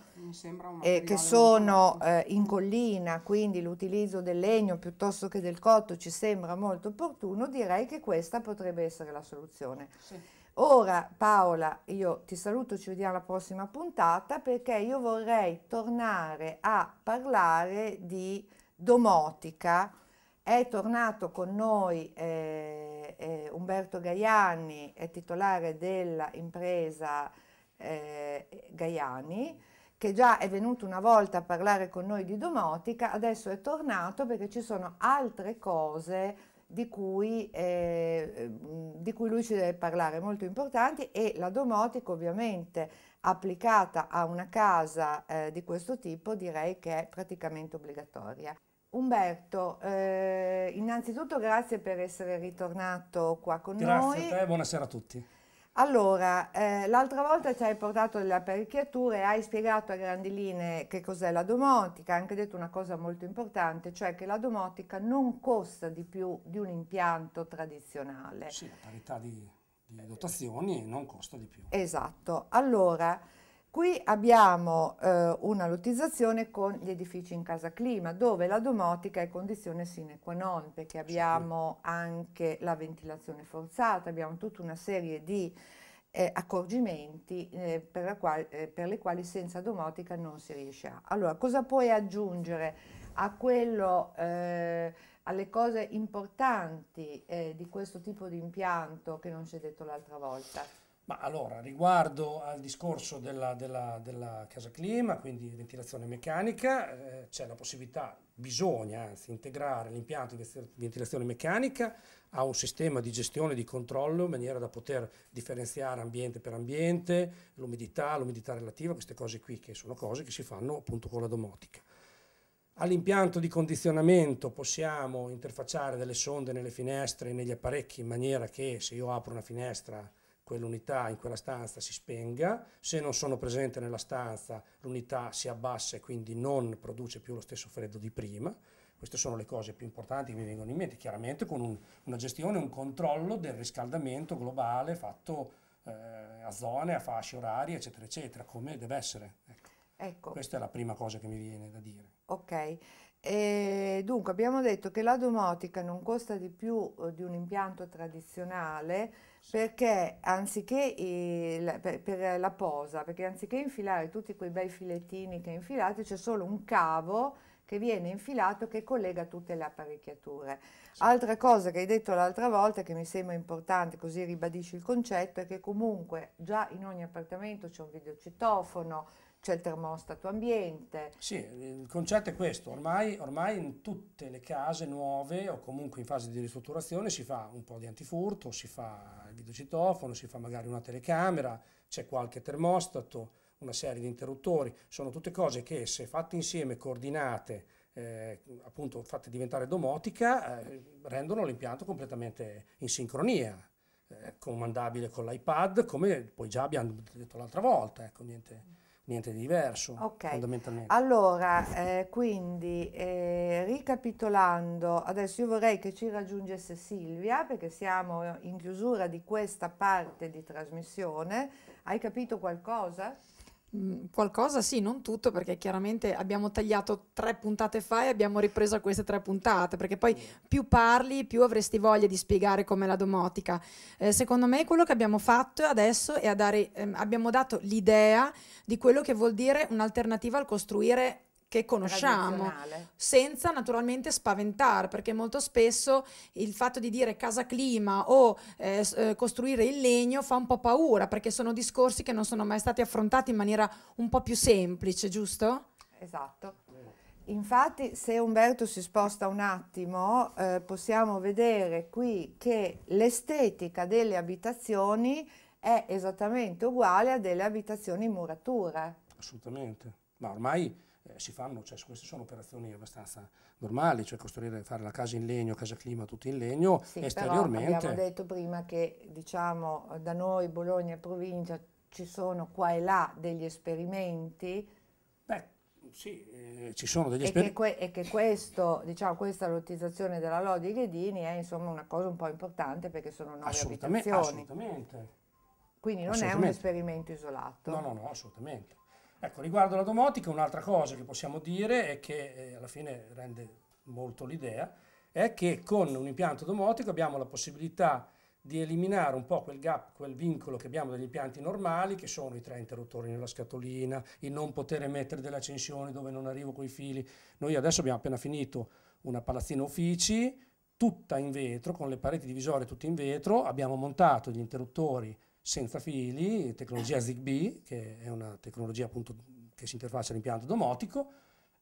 Speaker 6: eh, che sono
Speaker 2: eh, in collina, quindi l'utilizzo del legno piuttosto che del cotto ci sembra molto opportuno, direi che questa potrebbe essere la soluzione. Sì. Ora Paola, io ti saluto, ci vediamo alla prossima puntata perché io vorrei tornare a parlare di domotica. È tornato con noi eh, eh, Umberto Gaiani, è titolare dell'impresa eh, Gaiani, che già è venuto una volta a parlare con noi di domotica, adesso è tornato perché ci sono altre cose di cui, eh, eh, di cui, lui ci deve parlare, molto importanti, e la domotica ovviamente applicata a una casa eh, di questo tipo direi che è praticamente obbligatoria. Umberto, eh, innanzitutto grazie per essere ritornato qua con grazie noi. Grazie a te,
Speaker 7: buonasera a tutti.
Speaker 2: Allora, eh, l'altra volta ci hai portato delle apparecchiature, hai spiegato a grandi linee che cos'è la domotica, hai anche detto una cosa molto importante, cioè che la domotica non costa di più di un impianto tradizionale. Sì, a
Speaker 7: parità di, di dotazioni non costa di più.
Speaker 2: Esatto. Allora, Qui abbiamo eh, una lottizzazione con gli edifici in casa clima, dove la domotica è condizione sine qua non, perché abbiamo anche la ventilazione forzata, abbiamo tutta una serie di eh, accorgimenti eh, per, quale, eh, per, le quali senza domotica non si riesce a. Allora, cosa puoi aggiungere a quello, eh, alle cose importanti eh, di questo tipo di impianto che non ci hai detto l'altra volta?
Speaker 7: Ma allora, riguardo al discorso della, della, della casa clima, quindi ventilazione meccanica, eh, c'è la possibilità, bisogna anzi, integrare l'impianto di ventilazione meccanica a un sistema di gestione e di controllo in maniera da poter differenziare ambiente per ambiente, l'umidità, l'umidità relativa, queste cose qui che sono cose che si fanno appunto con la domotica. All'impianto di condizionamento possiamo interfacciare delle sonde nelle finestre e negli apparecchi in maniera che se io apro una finestra quell'unità in quella stanza si spenga, se non sono presente nella stanza l'unità si abbassa e quindi non produce più lo stesso freddo di prima. Queste sono le cose più importanti che mi vengono in mente, chiaramente con un, una gestione, un controllo del riscaldamento globale fatto eh, a zone, a fasce orarie, eccetera, eccetera, come deve essere. Ecco. Ecco. Questa è la prima cosa che mi viene da dire.
Speaker 2: Ok, e dunque abbiamo detto che la domotica non costa di più eh, di un impianto tradizionale perché anziché il, per, per, la posa, perché anziché infilare tutti quei bei filettini che infilate, c'è solo un cavo che viene infilato che collega tutte le apparecchiature. Sì. Altra cosa che hai detto l'altra volta che mi sembra importante, così ribadisci il concetto, è che comunque già in ogni appartamento c'è un videocitofono, c'è il termostato ambiente. Sì, il
Speaker 7: concetto è questo, ormai, ormai, in tutte le case nuove o comunque in fase di ristrutturazione si fa un po' di antifurto, si fa il videocitofono, si fa magari una telecamera, c'è qualche termostato, una serie di interruttori, sono tutte cose che se fatte insieme, coordinate, eh, appunto fatte diventare domotica, eh, rendono l'impianto completamente in sincronia eh, comandabile con l'iPad, come poi già abbiamo detto l'altra volta, ecco, niente, niente di diverso okay. fondamentalmente.
Speaker 2: Allora, eh, quindi eh, ricapitolando, adesso io vorrei che ci raggiungesse Silvia perché siamo in chiusura di questa parte di trasmissione. Hai
Speaker 4: capito qualcosa? Mm, qualcosa sì, non tutto, perché chiaramente abbiamo tagliato tre puntate fa e abbiamo ripreso queste tre puntate, perché poi mm. più parli, più avresti voglia di spiegare com'è la domotica. Eh, secondo me quello che abbiamo fatto adesso è dare, ehm, abbiamo dato l'idea di quello che vuol dire un'alternativa al costruire che conosciamo, senza naturalmente spaventare, perché molto spesso il fatto di dire casa clima o eh, eh, costruire il legno fa un po' paura, perché sono discorsi che non sono mai stati affrontati in maniera un po' più semplice, giusto?
Speaker 2: Esatto. Infatti, se Umberto si sposta un attimo, eh, possiamo vedere qui che l'estetica delle abitazioni è esattamente uguale a delle abitazioni in muratura.
Speaker 7: Assolutamente. Ma ormai eh, si fanno, cioè, queste sono operazioni abbastanza normali, cioè costruire, fare la casa in legno, casa clima tutto in legno, sì, esteriormente. abbiamo detto
Speaker 2: prima che diciamo da noi Bologna e provincia ci sono qua e là degli esperimenti. Beh, sì, eh,
Speaker 7: ci sono degli esperimenti.
Speaker 2: E, e, che questo, diciamo, questa lottizzazione della Lodi Ghedini è insomma una cosa un po' importante perché sono nuove assolutamente, abitazioni.
Speaker 7: Assolutamente.
Speaker 2: Quindi non è un esperimento isolato. No, no, no,
Speaker 7: assolutamente. Ecco, riguardo alla domotica, un'altra cosa che possiamo dire e che eh, alla fine rende molto l'idea, è che con un impianto domotico abbiamo la possibilità di eliminare un po' quel gap, quel vincolo che abbiamo degli impianti normali, che sono i tre interruttori nella scatolina, il non poter mettere delle accensioni dove non arrivo con i fili. Noi adesso abbiamo appena finito una palazzina uffici, tutta in vetro, con le pareti divisorie tutte in vetro, abbiamo montato gli interruttori senza fili, tecnologia ZigBee, che è una tecnologia appunto che si interfaccia all'impianto domotico,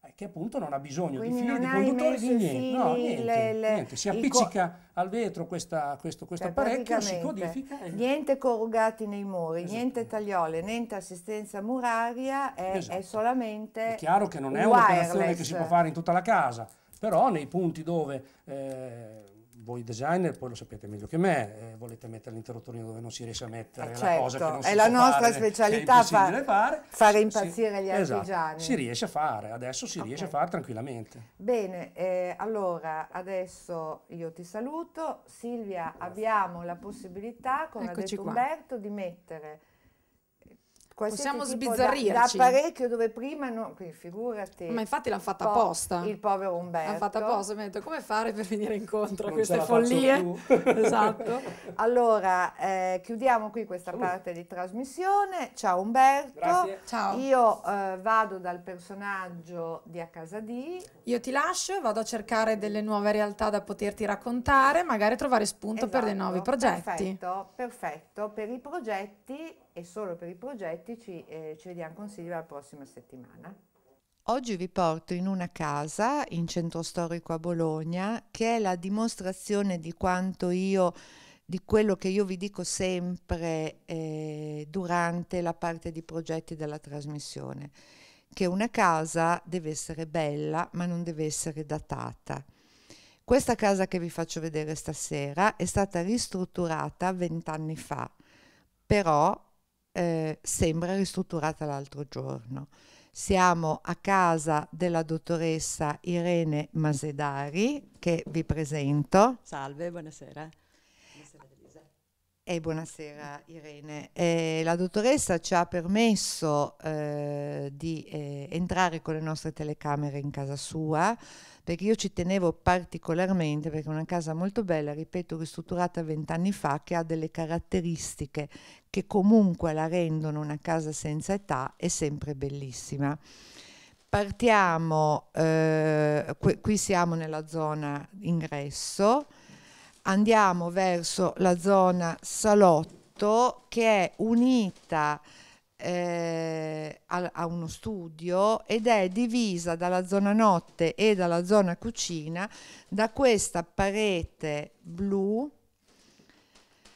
Speaker 7: eh, che appunto non ha bisogno Quindi di fili, di conduttore di niente. Fili, no, niente, le, niente. Si appiccica al vetro questa, questo, questo cioè, apparecchio, si codifica.
Speaker 2: E... Niente corrugati nei muri, esatto. niente tagliole, niente assistenza muraria, è, esatto. è solamente È
Speaker 7: chiaro che non è un'operazione che si può fare in tutta la casa, però nei punti dove... Eh, voi designer poi lo sapete meglio che me, eh, volete mettere l'interruttorino dove non si riesce a mettere, eh certo, la cosa che non è si è la nostra fare, specialità, fa, fare.
Speaker 2: fare impazzire sì, gli artigiani. Esatto, si
Speaker 7: riesce a fare, adesso si okay. riesce a fare tranquillamente.
Speaker 2: Bene, eh, allora adesso io ti saluto, Silvia Grazie. abbiamo la possibilità, come Eccoci ha detto qua. Umberto, di mettere
Speaker 4: possiamo sbizzarrirci. Da, parecchio
Speaker 2: dove prima no, figurati. Ma infatti l'ha fatta apposta. il
Speaker 4: povero Umberto. L'ha fatta apposta, mi ha detto come fare per venire incontro non a queste follie. [LAUGHS] esatto.
Speaker 2: [LAUGHS] allora, eh, chiudiamo qui questa Salute. parte di trasmissione. Ciao Umberto. Grazie. Ciao. Io eh, vado dal personaggio di A casa
Speaker 4: di. Io ti lascio, vado a cercare delle nuove realtà da poterti raccontare, magari trovare spunto esatto, per dei nuovi esatto. progetti. Perfetto,
Speaker 2: perfetto. Per i progetti e solo per i progetti ci, eh, ci vediamo consiglio la prossima settimana. Oggi vi porto in una casa in centro storico a Bologna che è la dimostrazione di quanto io di quello che io vi dico sempre eh, durante la parte di progetti della trasmissione, che una casa deve essere bella ma non deve essere datata. Questa casa che vi faccio vedere stasera è stata ristrutturata vent'anni fa, però eh, sembra ristrutturata l'altro giorno. Siamo a casa della dottoressa Irene Masedari, che vi presento. Salve, buonasera. Eh, buonasera Irene. Eh, la dottoressa ci ha permesso eh, di eh, entrare con le nostre telecamere in casa sua, perché io ci tenevo particolarmente, perché è una casa molto bella, ripeto, ristrutturata vent'anni fa, che ha delle caratteristiche che comunque la rendono una casa senza età e sempre bellissima. Partiamo, eh, qui, qui siamo nella zona ingresso, andiamo verso la zona salotto che è unita eh, a, a, uno studio ed è divisa dalla zona notte e dalla zona cucina da questa parete blu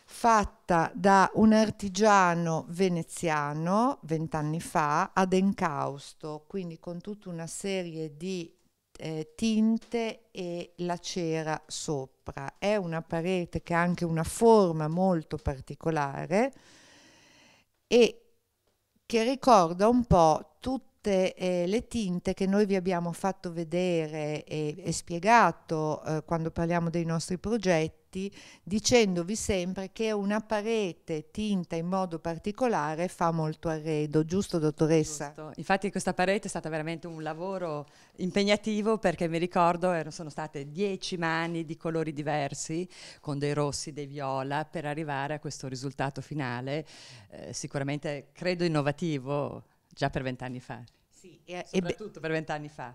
Speaker 2: fatta da un artigiano veneziano vent'anni fa ad Encausto, quindi con tutta una serie di eh, tinte e la cera sopra. È una parete che ha anche una forma molto particolare e che ricorda un po' tutto tutte eh, le tinte che noi vi abbiamo fatto vedere e, e spiegato eh, quando parliamo dei nostri progetti, dicendovi sempre che una parete tinta in modo particolare fa molto arredo, giusto dottoressa? Giusto.
Speaker 8: Infatti questa parete è stata veramente un lavoro impegnativo perché mi ricordo sono state dieci mani di colori diversi con dei rossi, dei viola per arrivare a questo risultato finale eh, sicuramente credo innovativo già per vent'anni fa. Sì, e, soprattutto e per vent'anni fa.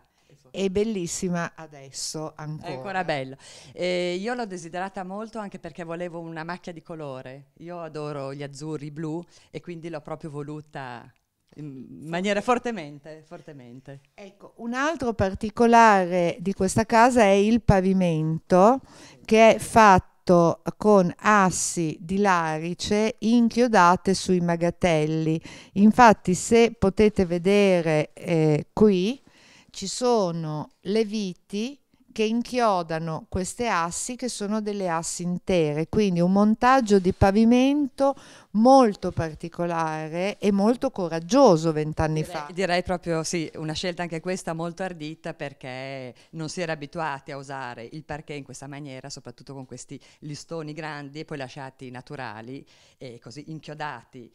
Speaker 8: È
Speaker 2: bellissima
Speaker 8: adesso ancora. È ancora bello. Eh, io l'ho desiderata molto anche perché volevo una macchia di colore. Io adoro gli azzurri, i blu e quindi l'ho proprio voluta in maniera fortemente, fortemente.
Speaker 2: Ecco, un altro particolare di questa casa è il pavimento che è fatto fatto con assi di larice inchiodate sui magatelli. Infatti se potete vedere eh, qui ci sono le viti che inchiodano queste assi che sono delle assi intere, quindi un montaggio di pavimento molto particolare e molto coraggioso vent'anni direi, fa.
Speaker 8: Direi proprio sì, una scelta anche questa molto ardita perché non si era abituati a usare il parquet in questa maniera, soprattutto con questi listoni grandi e poi lasciati naturali e così inchiodati.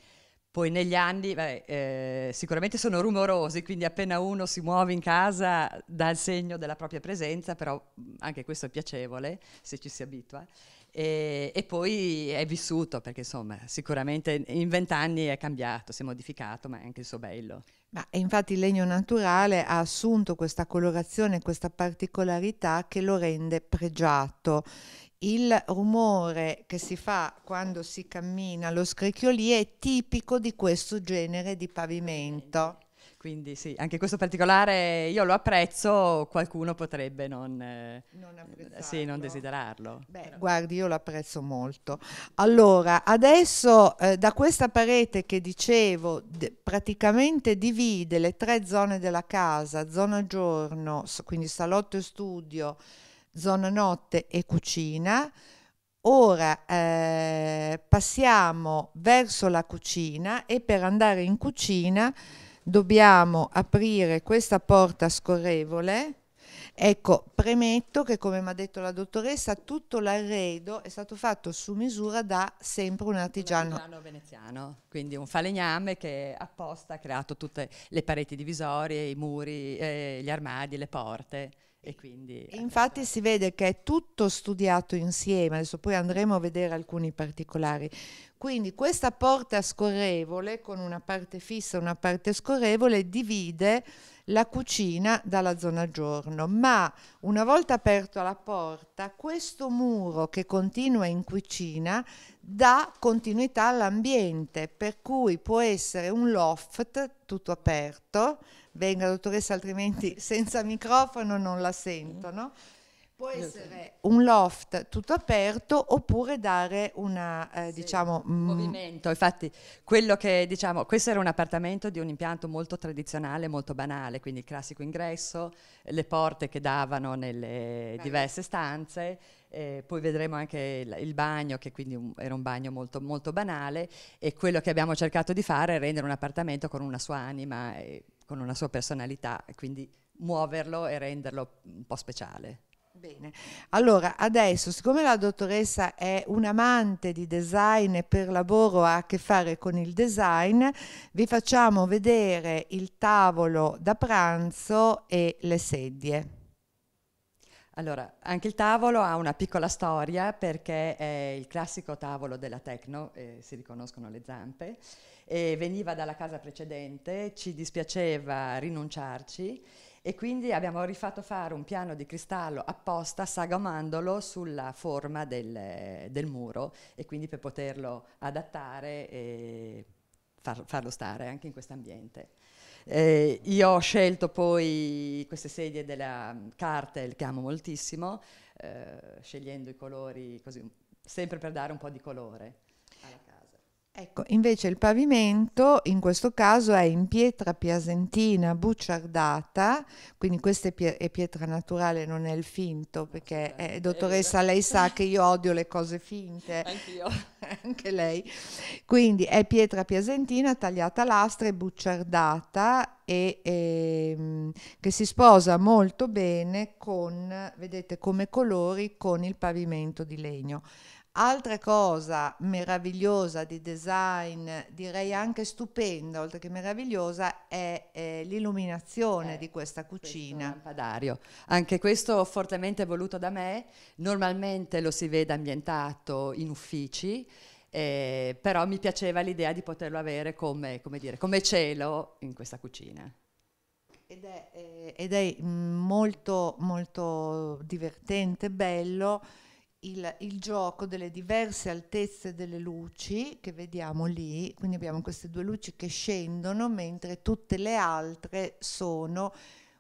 Speaker 8: Poi negli anni, vabbè, eh, sicuramente sono rumorosi, quindi appena uno si muove in casa dà il segno della propria presenza, però anche questo è piacevole se ci si abitua. E, e poi è vissuto, perché insomma sicuramente in vent'anni è cambiato, si è modificato, ma è anche il suo bello.
Speaker 2: Ma infatti il legno naturale ha assunto questa colorazione, questa particolarità che lo rende pregiato il rumore che si fa quando si cammina, lo scricchiolì è tipico di questo genere di pavimento. Quindi sì, anche questo particolare io lo apprezzo,
Speaker 8: qualcuno potrebbe non, eh, non, sì, non desiderarlo. Beh,
Speaker 2: Però. guardi, io lo apprezzo molto. Allora, adesso eh, da questa parete che dicevo d- praticamente divide le tre zone della casa, zona giorno, quindi salotto e studio, zona notte e cucina. Ora eh, passiamo verso la cucina e per andare in cucina dobbiamo aprire questa porta scorrevole. Ecco, premetto che come mi ha detto la dottoressa, tutto l'arredo è stato fatto su misura da sempre un artigiano. un artigiano
Speaker 8: veneziano, quindi un falegname che apposta ha creato tutte le pareti divisorie, i muri, eh, gli armadi, le porte. E quindi, e
Speaker 2: eh, infatti eh. si vede che è tutto studiato insieme, adesso poi andremo a vedere alcuni particolari. Quindi questa porta scorrevole con una parte fissa e una parte scorrevole divide la cucina dalla zona giorno, ma una volta aperta la porta, questo muro che continua in cucina dà continuità all'ambiente, per cui può essere un loft tutto aperto, Venga dottoressa, altrimenti senza microfono non la sentono. Può essere un loft tutto aperto oppure dare una, eh, sì, diciamo, un mm, movimento. Infatti, quello che diciamo, questo era
Speaker 8: un appartamento di un impianto molto tradizionale, molto banale, quindi il classico ingresso, le porte che davano nelle diverse stanze eh, poi vedremo anche il, il bagno, che quindi un, era un bagno molto, molto, banale, e quello che abbiamo cercato di fare è rendere un appartamento con una sua anima, eh, con una sua personalità, e quindi muoverlo e
Speaker 2: renderlo un po' speciale. Bene, allora adesso siccome la dottoressa è un'amante di design e per lavoro ha a che fare con il design, vi facciamo vedere il tavolo da pranzo e le sedie. Allora, anche il tavolo ha una piccola storia perché è
Speaker 8: il classico tavolo della Tecno, eh, si riconoscono le zampe e veniva dalla casa precedente, ci dispiaceva rinunciarci e quindi abbiamo rifatto fare un piano di cristallo apposta sagomandolo sulla forma del, del muro e quindi per poterlo adattare e far, farlo stare anche in questo ambiente. Eh, io ho scelto poi queste sedie della Cartel che amo moltissimo, eh, scegliendo i colori così, sempre per dare un po' di colore.
Speaker 2: Ecco, invece il pavimento in questo caso è in pietra piasentina bucciardata, quindi questa è pietra naturale, non è il finto, perché eh, eh dottoressa eh, lei eh. sa che io odio le cose finte. anch'io, [LAUGHS] Anche lei. Quindi è pietra piasentina tagliata a lastre, bucciardata e, e, ehm, che si sposa molto bene con, vedete come colori, con il pavimento di legno. Altra cosa meravigliosa di design, direi anche stupenda, oltre che meravigliosa, è, è eh, l'illuminazione eh, di questa cucina. lampadario.
Speaker 8: Anche questo fortemente voluto da me. Normalmente lo si vede ambientato in uffici. Eh, però mi piaceva l'idea di poterlo avere come, come, dire,
Speaker 2: come cielo in questa cucina. Ed è, eh, ed è mm, molto, molto divertente, bello, il, il, gioco delle diverse altezze delle luci che vediamo lì, quindi abbiamo queste due luci che scendono mentre tutte le altre sono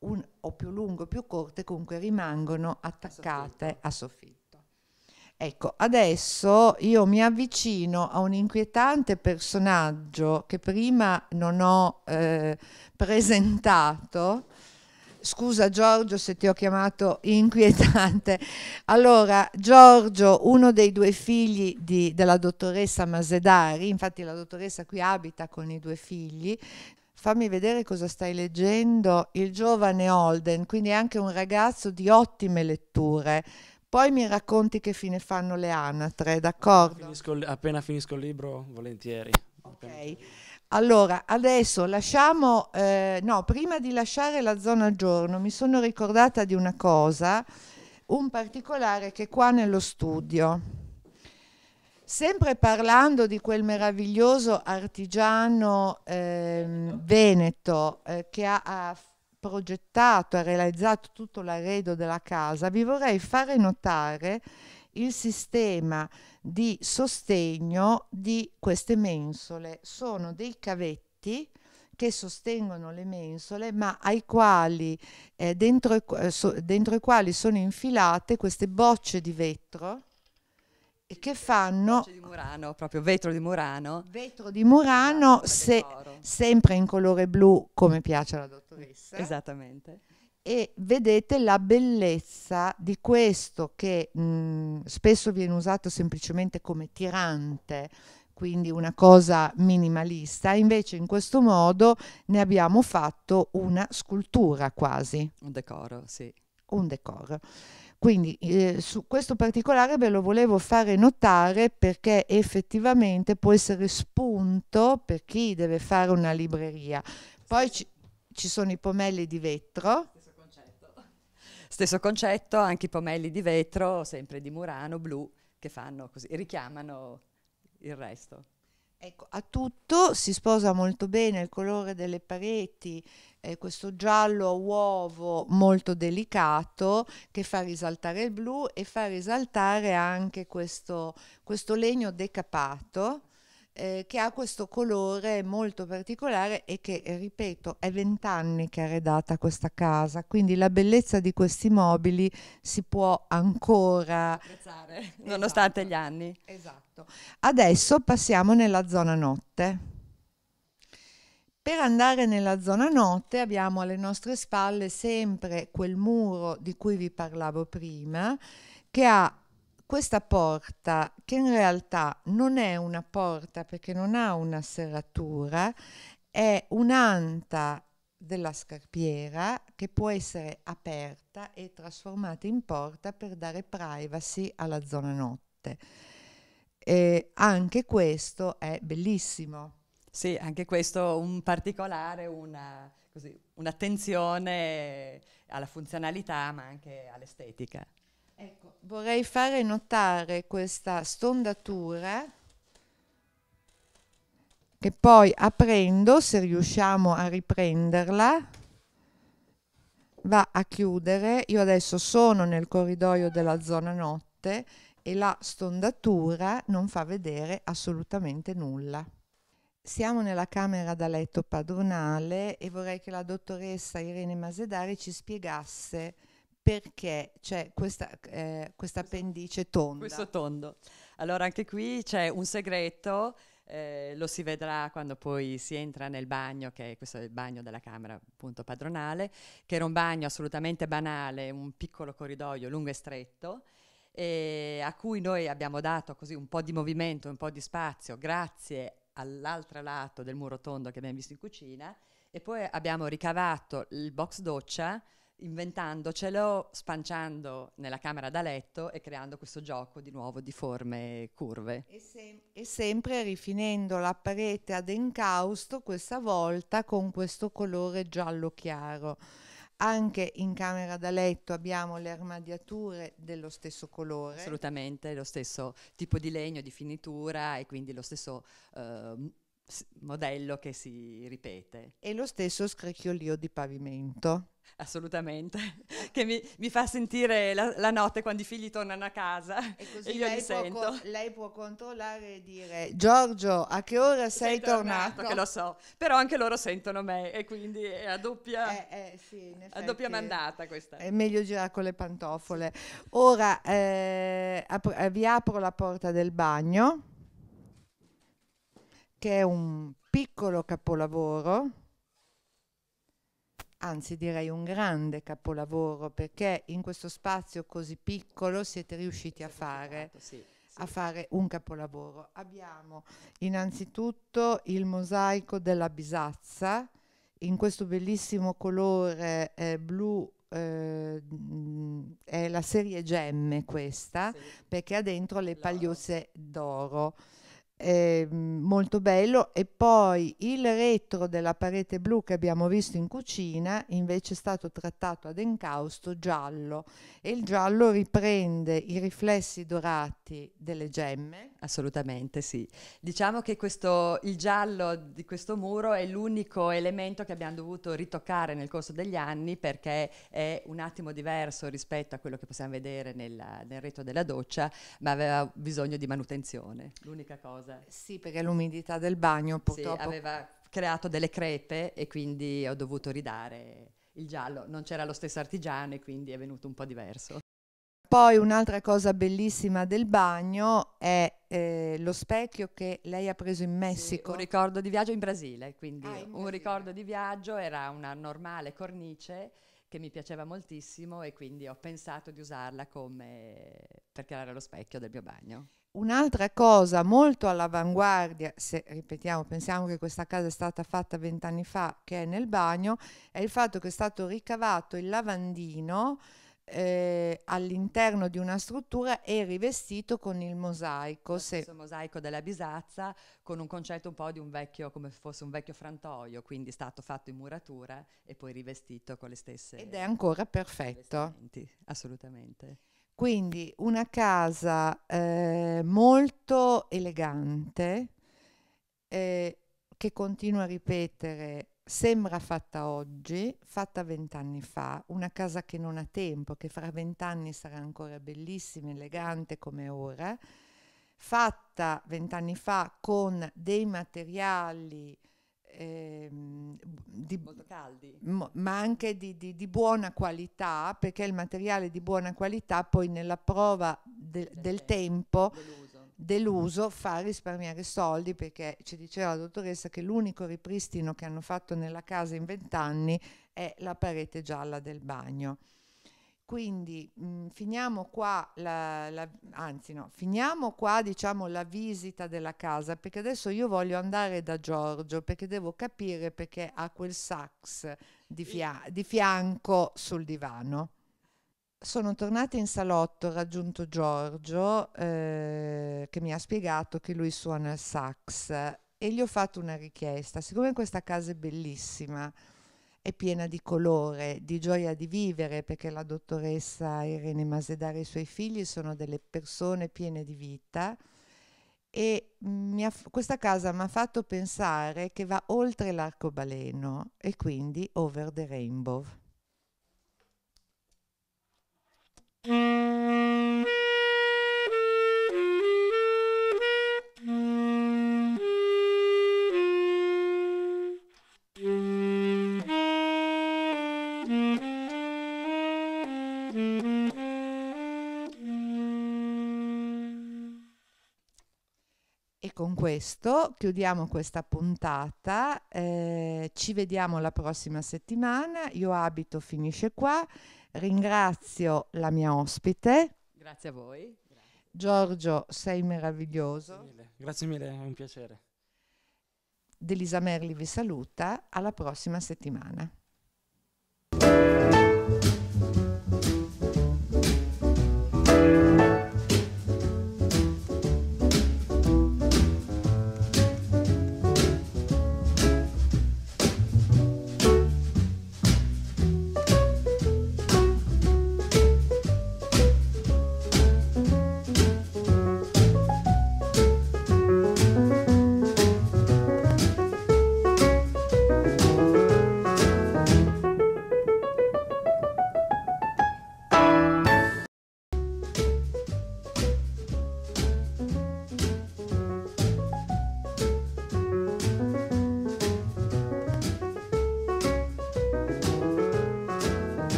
Speaker 2: un, o più lunghe o più corte, comunque rimangono attaccate a soffitto. a soffitto. Ecco, adesso io mi avvicino a un inquietante personaggio che prima non ho eh, [LAUGHS] presentato scusa Giorgio se ti ho chiamato inquietante. Allora, Giorgio, uno dei due figli di, della dottoressa Masedari, infatti la dottoressa qui abita con i due figli, fammi vedere cosa stai leggendo, il giovane Holden, quindi è anche un ragazzo di ottime letture. Poi mi racconti che fine fanno le anatre, d'accordo?
Speaker 7: Appena finisco, appena finisco il libro, volentieri. Ok.
Speaker 2: Allora, adesso lasciamo, eh, no, prima di lasciare la zona giorno mi sono ricordata di una cosa, un particolare che qua nello studio, sempre parlando di quel meraviglioso artigiano eh, veneto eh, che ha, ha progettato, ha realizzato tutto l'arredo della casa, vi vorrei fare notare che il sistema di sostegno di queste mensole. Sono dei cavetti che sostengono le mensole, ma ai quali, eh, dentro, eh, so, dentro i quali sono infilate queste bocce di vetro e che fanno di
Speaker 8: Murano, proprio vetro di Murano vetro
Speaker 2: di Murano esatto, se, sempre in colore blu come piace alla dottoressa
Speaker 8: esattamente
Speaker 2: e vedete la bellezza di questo che mh, spesso viene usato semplicemente come tirante, quindi una cosa minimalista, invece in questo modo ne abbiamo fatto una scultura quasi.
Speaker 8: Un decoro, sì.
Speaker 2: Un decoro. Quindi eh, su questo particolare ve lo volevo fare notare perché effettivamente può essere spunto per chi deve fare una libreria. Poi ci, ci sono i pomelli di vetro,
Speaker 8: Stesso concetto, anche i pomelli di vetro, sempre di Murano, blu, che fanno così, richiamano il resto. Ecco,
Speaker 2: a tutto si sposa molto bene il colore delle pareti, eh, questo giallo a uovo molto delicato che fa risaltare il blu e fa risaltare anche questo, questo legno decapato eh, che ha questo colore molto particolare e che, eh, ripeto, è vent'anni che è redata questa casa, quindi la bellezza di questi mobili si può ancora apprezzare,
Speaker 8: [LAUGHS] esatto. nonostante gli anni.
Speaker 2: Esatto. Adesso passiamo nella zona notte. Per andare nella zona notte abbiamo alle nostre spalle sempre quel muro di cui vi parlavo prima, che ha questa porta che in realtà non è una porta perché non ha una serratura, è un'anta della scarpiera che può essere aperta e trasformata in porta per dare privacy alla zona notte. E anche questo è bellissimo. Sì, anche questo
Speaker 8: un particolare, una, così, un'attenzione alla funzionalità
Speaker 2: ma anche all'estetica. Ecco, vorrei fare notare questa stondatura che poi aprendo, se riusciamo a riprenderla, va a chiudere. Io adesso sono nel corridoio della zona notte e la stondatura non fa vedere assolutamente nulla. Siamo nella camera da letto padronale e vorrei che la dottoressa Irene Masedari ci spiegasse perché c'è questa, eh, questa appendice tonda. Questo tondo.
Speaker 8: Allora anche qui c'è un segreto, eh, lo si vedrà quando poi si entra nel bagno, che è questo è il bagno della camera appunto padronale, che era un bagno assolutamente banale, un piccolo corridoio lungo e stretto, eh, a cui noi abbiamo dato così un po' di movimento, un po' di spazio, grazie all'altro lato del muro tondo che abbiamo visto in cucina, e poi abbiamo ricavato il box doccia, inventandocelo, spanciando nella camera da letto e creando questo gioco di nuovo di forme curve. E, sem-
Speaker 2: e sempre rifinendo la parete ad encausto, questa volta con questo colore giallo chiaro. Anche in camera da letto abbiamo le armadiature dello stesso colore.
Speaker 8: Assolutamente, lo stesso tipo di legno, di finitura e quindi lo stesso eh, modello che si ripete.
Speaker 2: E lo stesso scricchiolio di pavimento.
Speaker 8: Assolutamente, [LAUGHS] che mi, mi fa sentire la, la, notte quando i figli tornano a casa e, [LAUGHS] e io li sento. Co-
Speaker 2: lei può controllare e dire Giorgio a che ora sei, sei tornato? tornato? Che lo so, però anche
Speaker 8: loro sentono me e quindi è a doppia, eh, eh, sì, effetti, a doppia mandata questa. È
Speaker 2: meglio girare con le pantofole. Ora eh, ap- eh, vi apro la porta del bagno che è un piccolo capolavoro, anzi direi un grande capolavoro, perché in questo spazio così piccolo siete riusciti a fare, a fare un capolavoro. Abbiamo innanzitutto il mosaico della Bisazza, in questo bellissimo colore eh, blu eh, è la serie gemme questa, perché ha dentro le pagliuzze d'oro eh, molto bello e poi il retro della parete blu che abbiamo visto in cucina invece è stato trattato ad encausto giallo e il giallo riprende i riflessi dorati delle gemme
Speaker 8: assolutamente sì diciamo che questo, il giallo di questo muro è l'unico elemento che abbiamo dovuto ritoccare nel corso degli anni perché è un attimo diverso rispetto a quello che possiamo vedere nella, nel retro della doccia ma aveva bisogno di manutenzione l'unica cosa cosa. Sì, perché l'umidità del bagno purtroppo... Sì, aveva creato delle crepe e quindi ho dovuto ridare il giallo. Non c'era lo stesso artigiano e quindi è venuto un po' diverso.
Speaker 2: Poi un'altra cosa bellissima del bagno è eh, lo specchio che lei ha preso in Messico. Sì, un
Speaker 8: ricordo di viaggio in Brasile, quindi ah, in un ricordo di viaggio era una normale cornice che mi piaceva moltissimo e quindi ho pensato di usarla come per creare lo specchio del mio bagno.
Speaker 2: Un'altra cosa molto all'avanguardia, se ripetiamo, pensiamo che questa casa è stata fatta vent'anni fa, che è nel bagno, è il fatto che è stato ricavato il lavandino eh, all'interno di una struttura e rivestito con il mosaico. Se... mosaico della bisazza con un concetto un po' di un vecchio, come fosse un vecchio frantoio,
Speaker 8: quindi stato fatto in muratura e poi rivestito con le stesse... Ed è ancora
Speaker 2: perfetto.
Speaker 8: Assolutamente.
Speaker 2: Quindi una casa eh, molto elegante eh, che continuo a ripetere sembra fatta oggi, fatta vent'anni fa, una casa che non ha tempo, che fra vent'anni sarà ancora bellissima, elegante come ora, fatta vent'anni fa con dei materiali Ehm, di, molto caldi, ma anche di, di, di, buona qualità, perché il materiale di buona qualità poi nella prova de, del, del tempo dell'uso. dell'uso fa risparmiare soldi, perché ci diceva la dottoressa che l'unico ripristino che hanno fatto nella casa in vent'anni è la parete gialla del bagno. Quindi mh, mm, finiamo qua, la, la, anzi no, finiamo qua diciamo la visita della casa perché adesso io voglio andare da Giorgio perché devo capire perché ha quel sax di, fia di fianco sul divano. Sono tornata in salotto, ho raggiunto Giorgio eh, che mi ha spiegato che lui suona il sax e gli ho fatto una richiesta, siccome questa casa è bellissima è piena di colore, di gioia di vivere, perché la dottoressa Irene Masedari e i suoi figli sono delle persone piene di vita e mm, ha, questa casa mi ha fatto pensare che va oltre l'arcobaleno e quindi over the rainbow. questo chiudiamo questa puntata, eh, ci vediamo la prossima settimana, Io Abito finisce qua, ringrazio la mia ospite.
Speaker 8: Grazie a voi.
Speaker 2: Giorgio, sei meraviglioso. Grazie mille, Grazie mille è un piacere. Delisa Merli vi saluta, alla prossima settimana.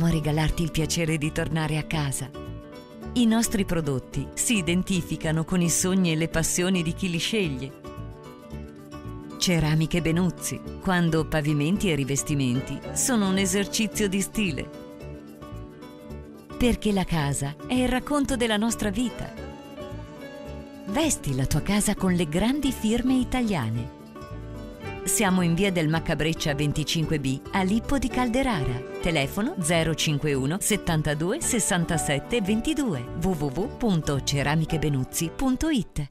Speaker 1: vogliamo regalarti il piacere di tornare a casa. I nostri prodotti si identificano con i sogni e le passioni di chi li sceglie. Ceramiche Benuzzi, quando pavimenti e rivestimenti sono un esercizio di stile. Perché la casa è il racconto della nostra vita. Vesti la tua casa con le grandi firme italiane. Siamo in via del Maccabreccia 25B a Lippo di Calderara. Telefono 051 72 67 22 www.ceramichebenuzzi.it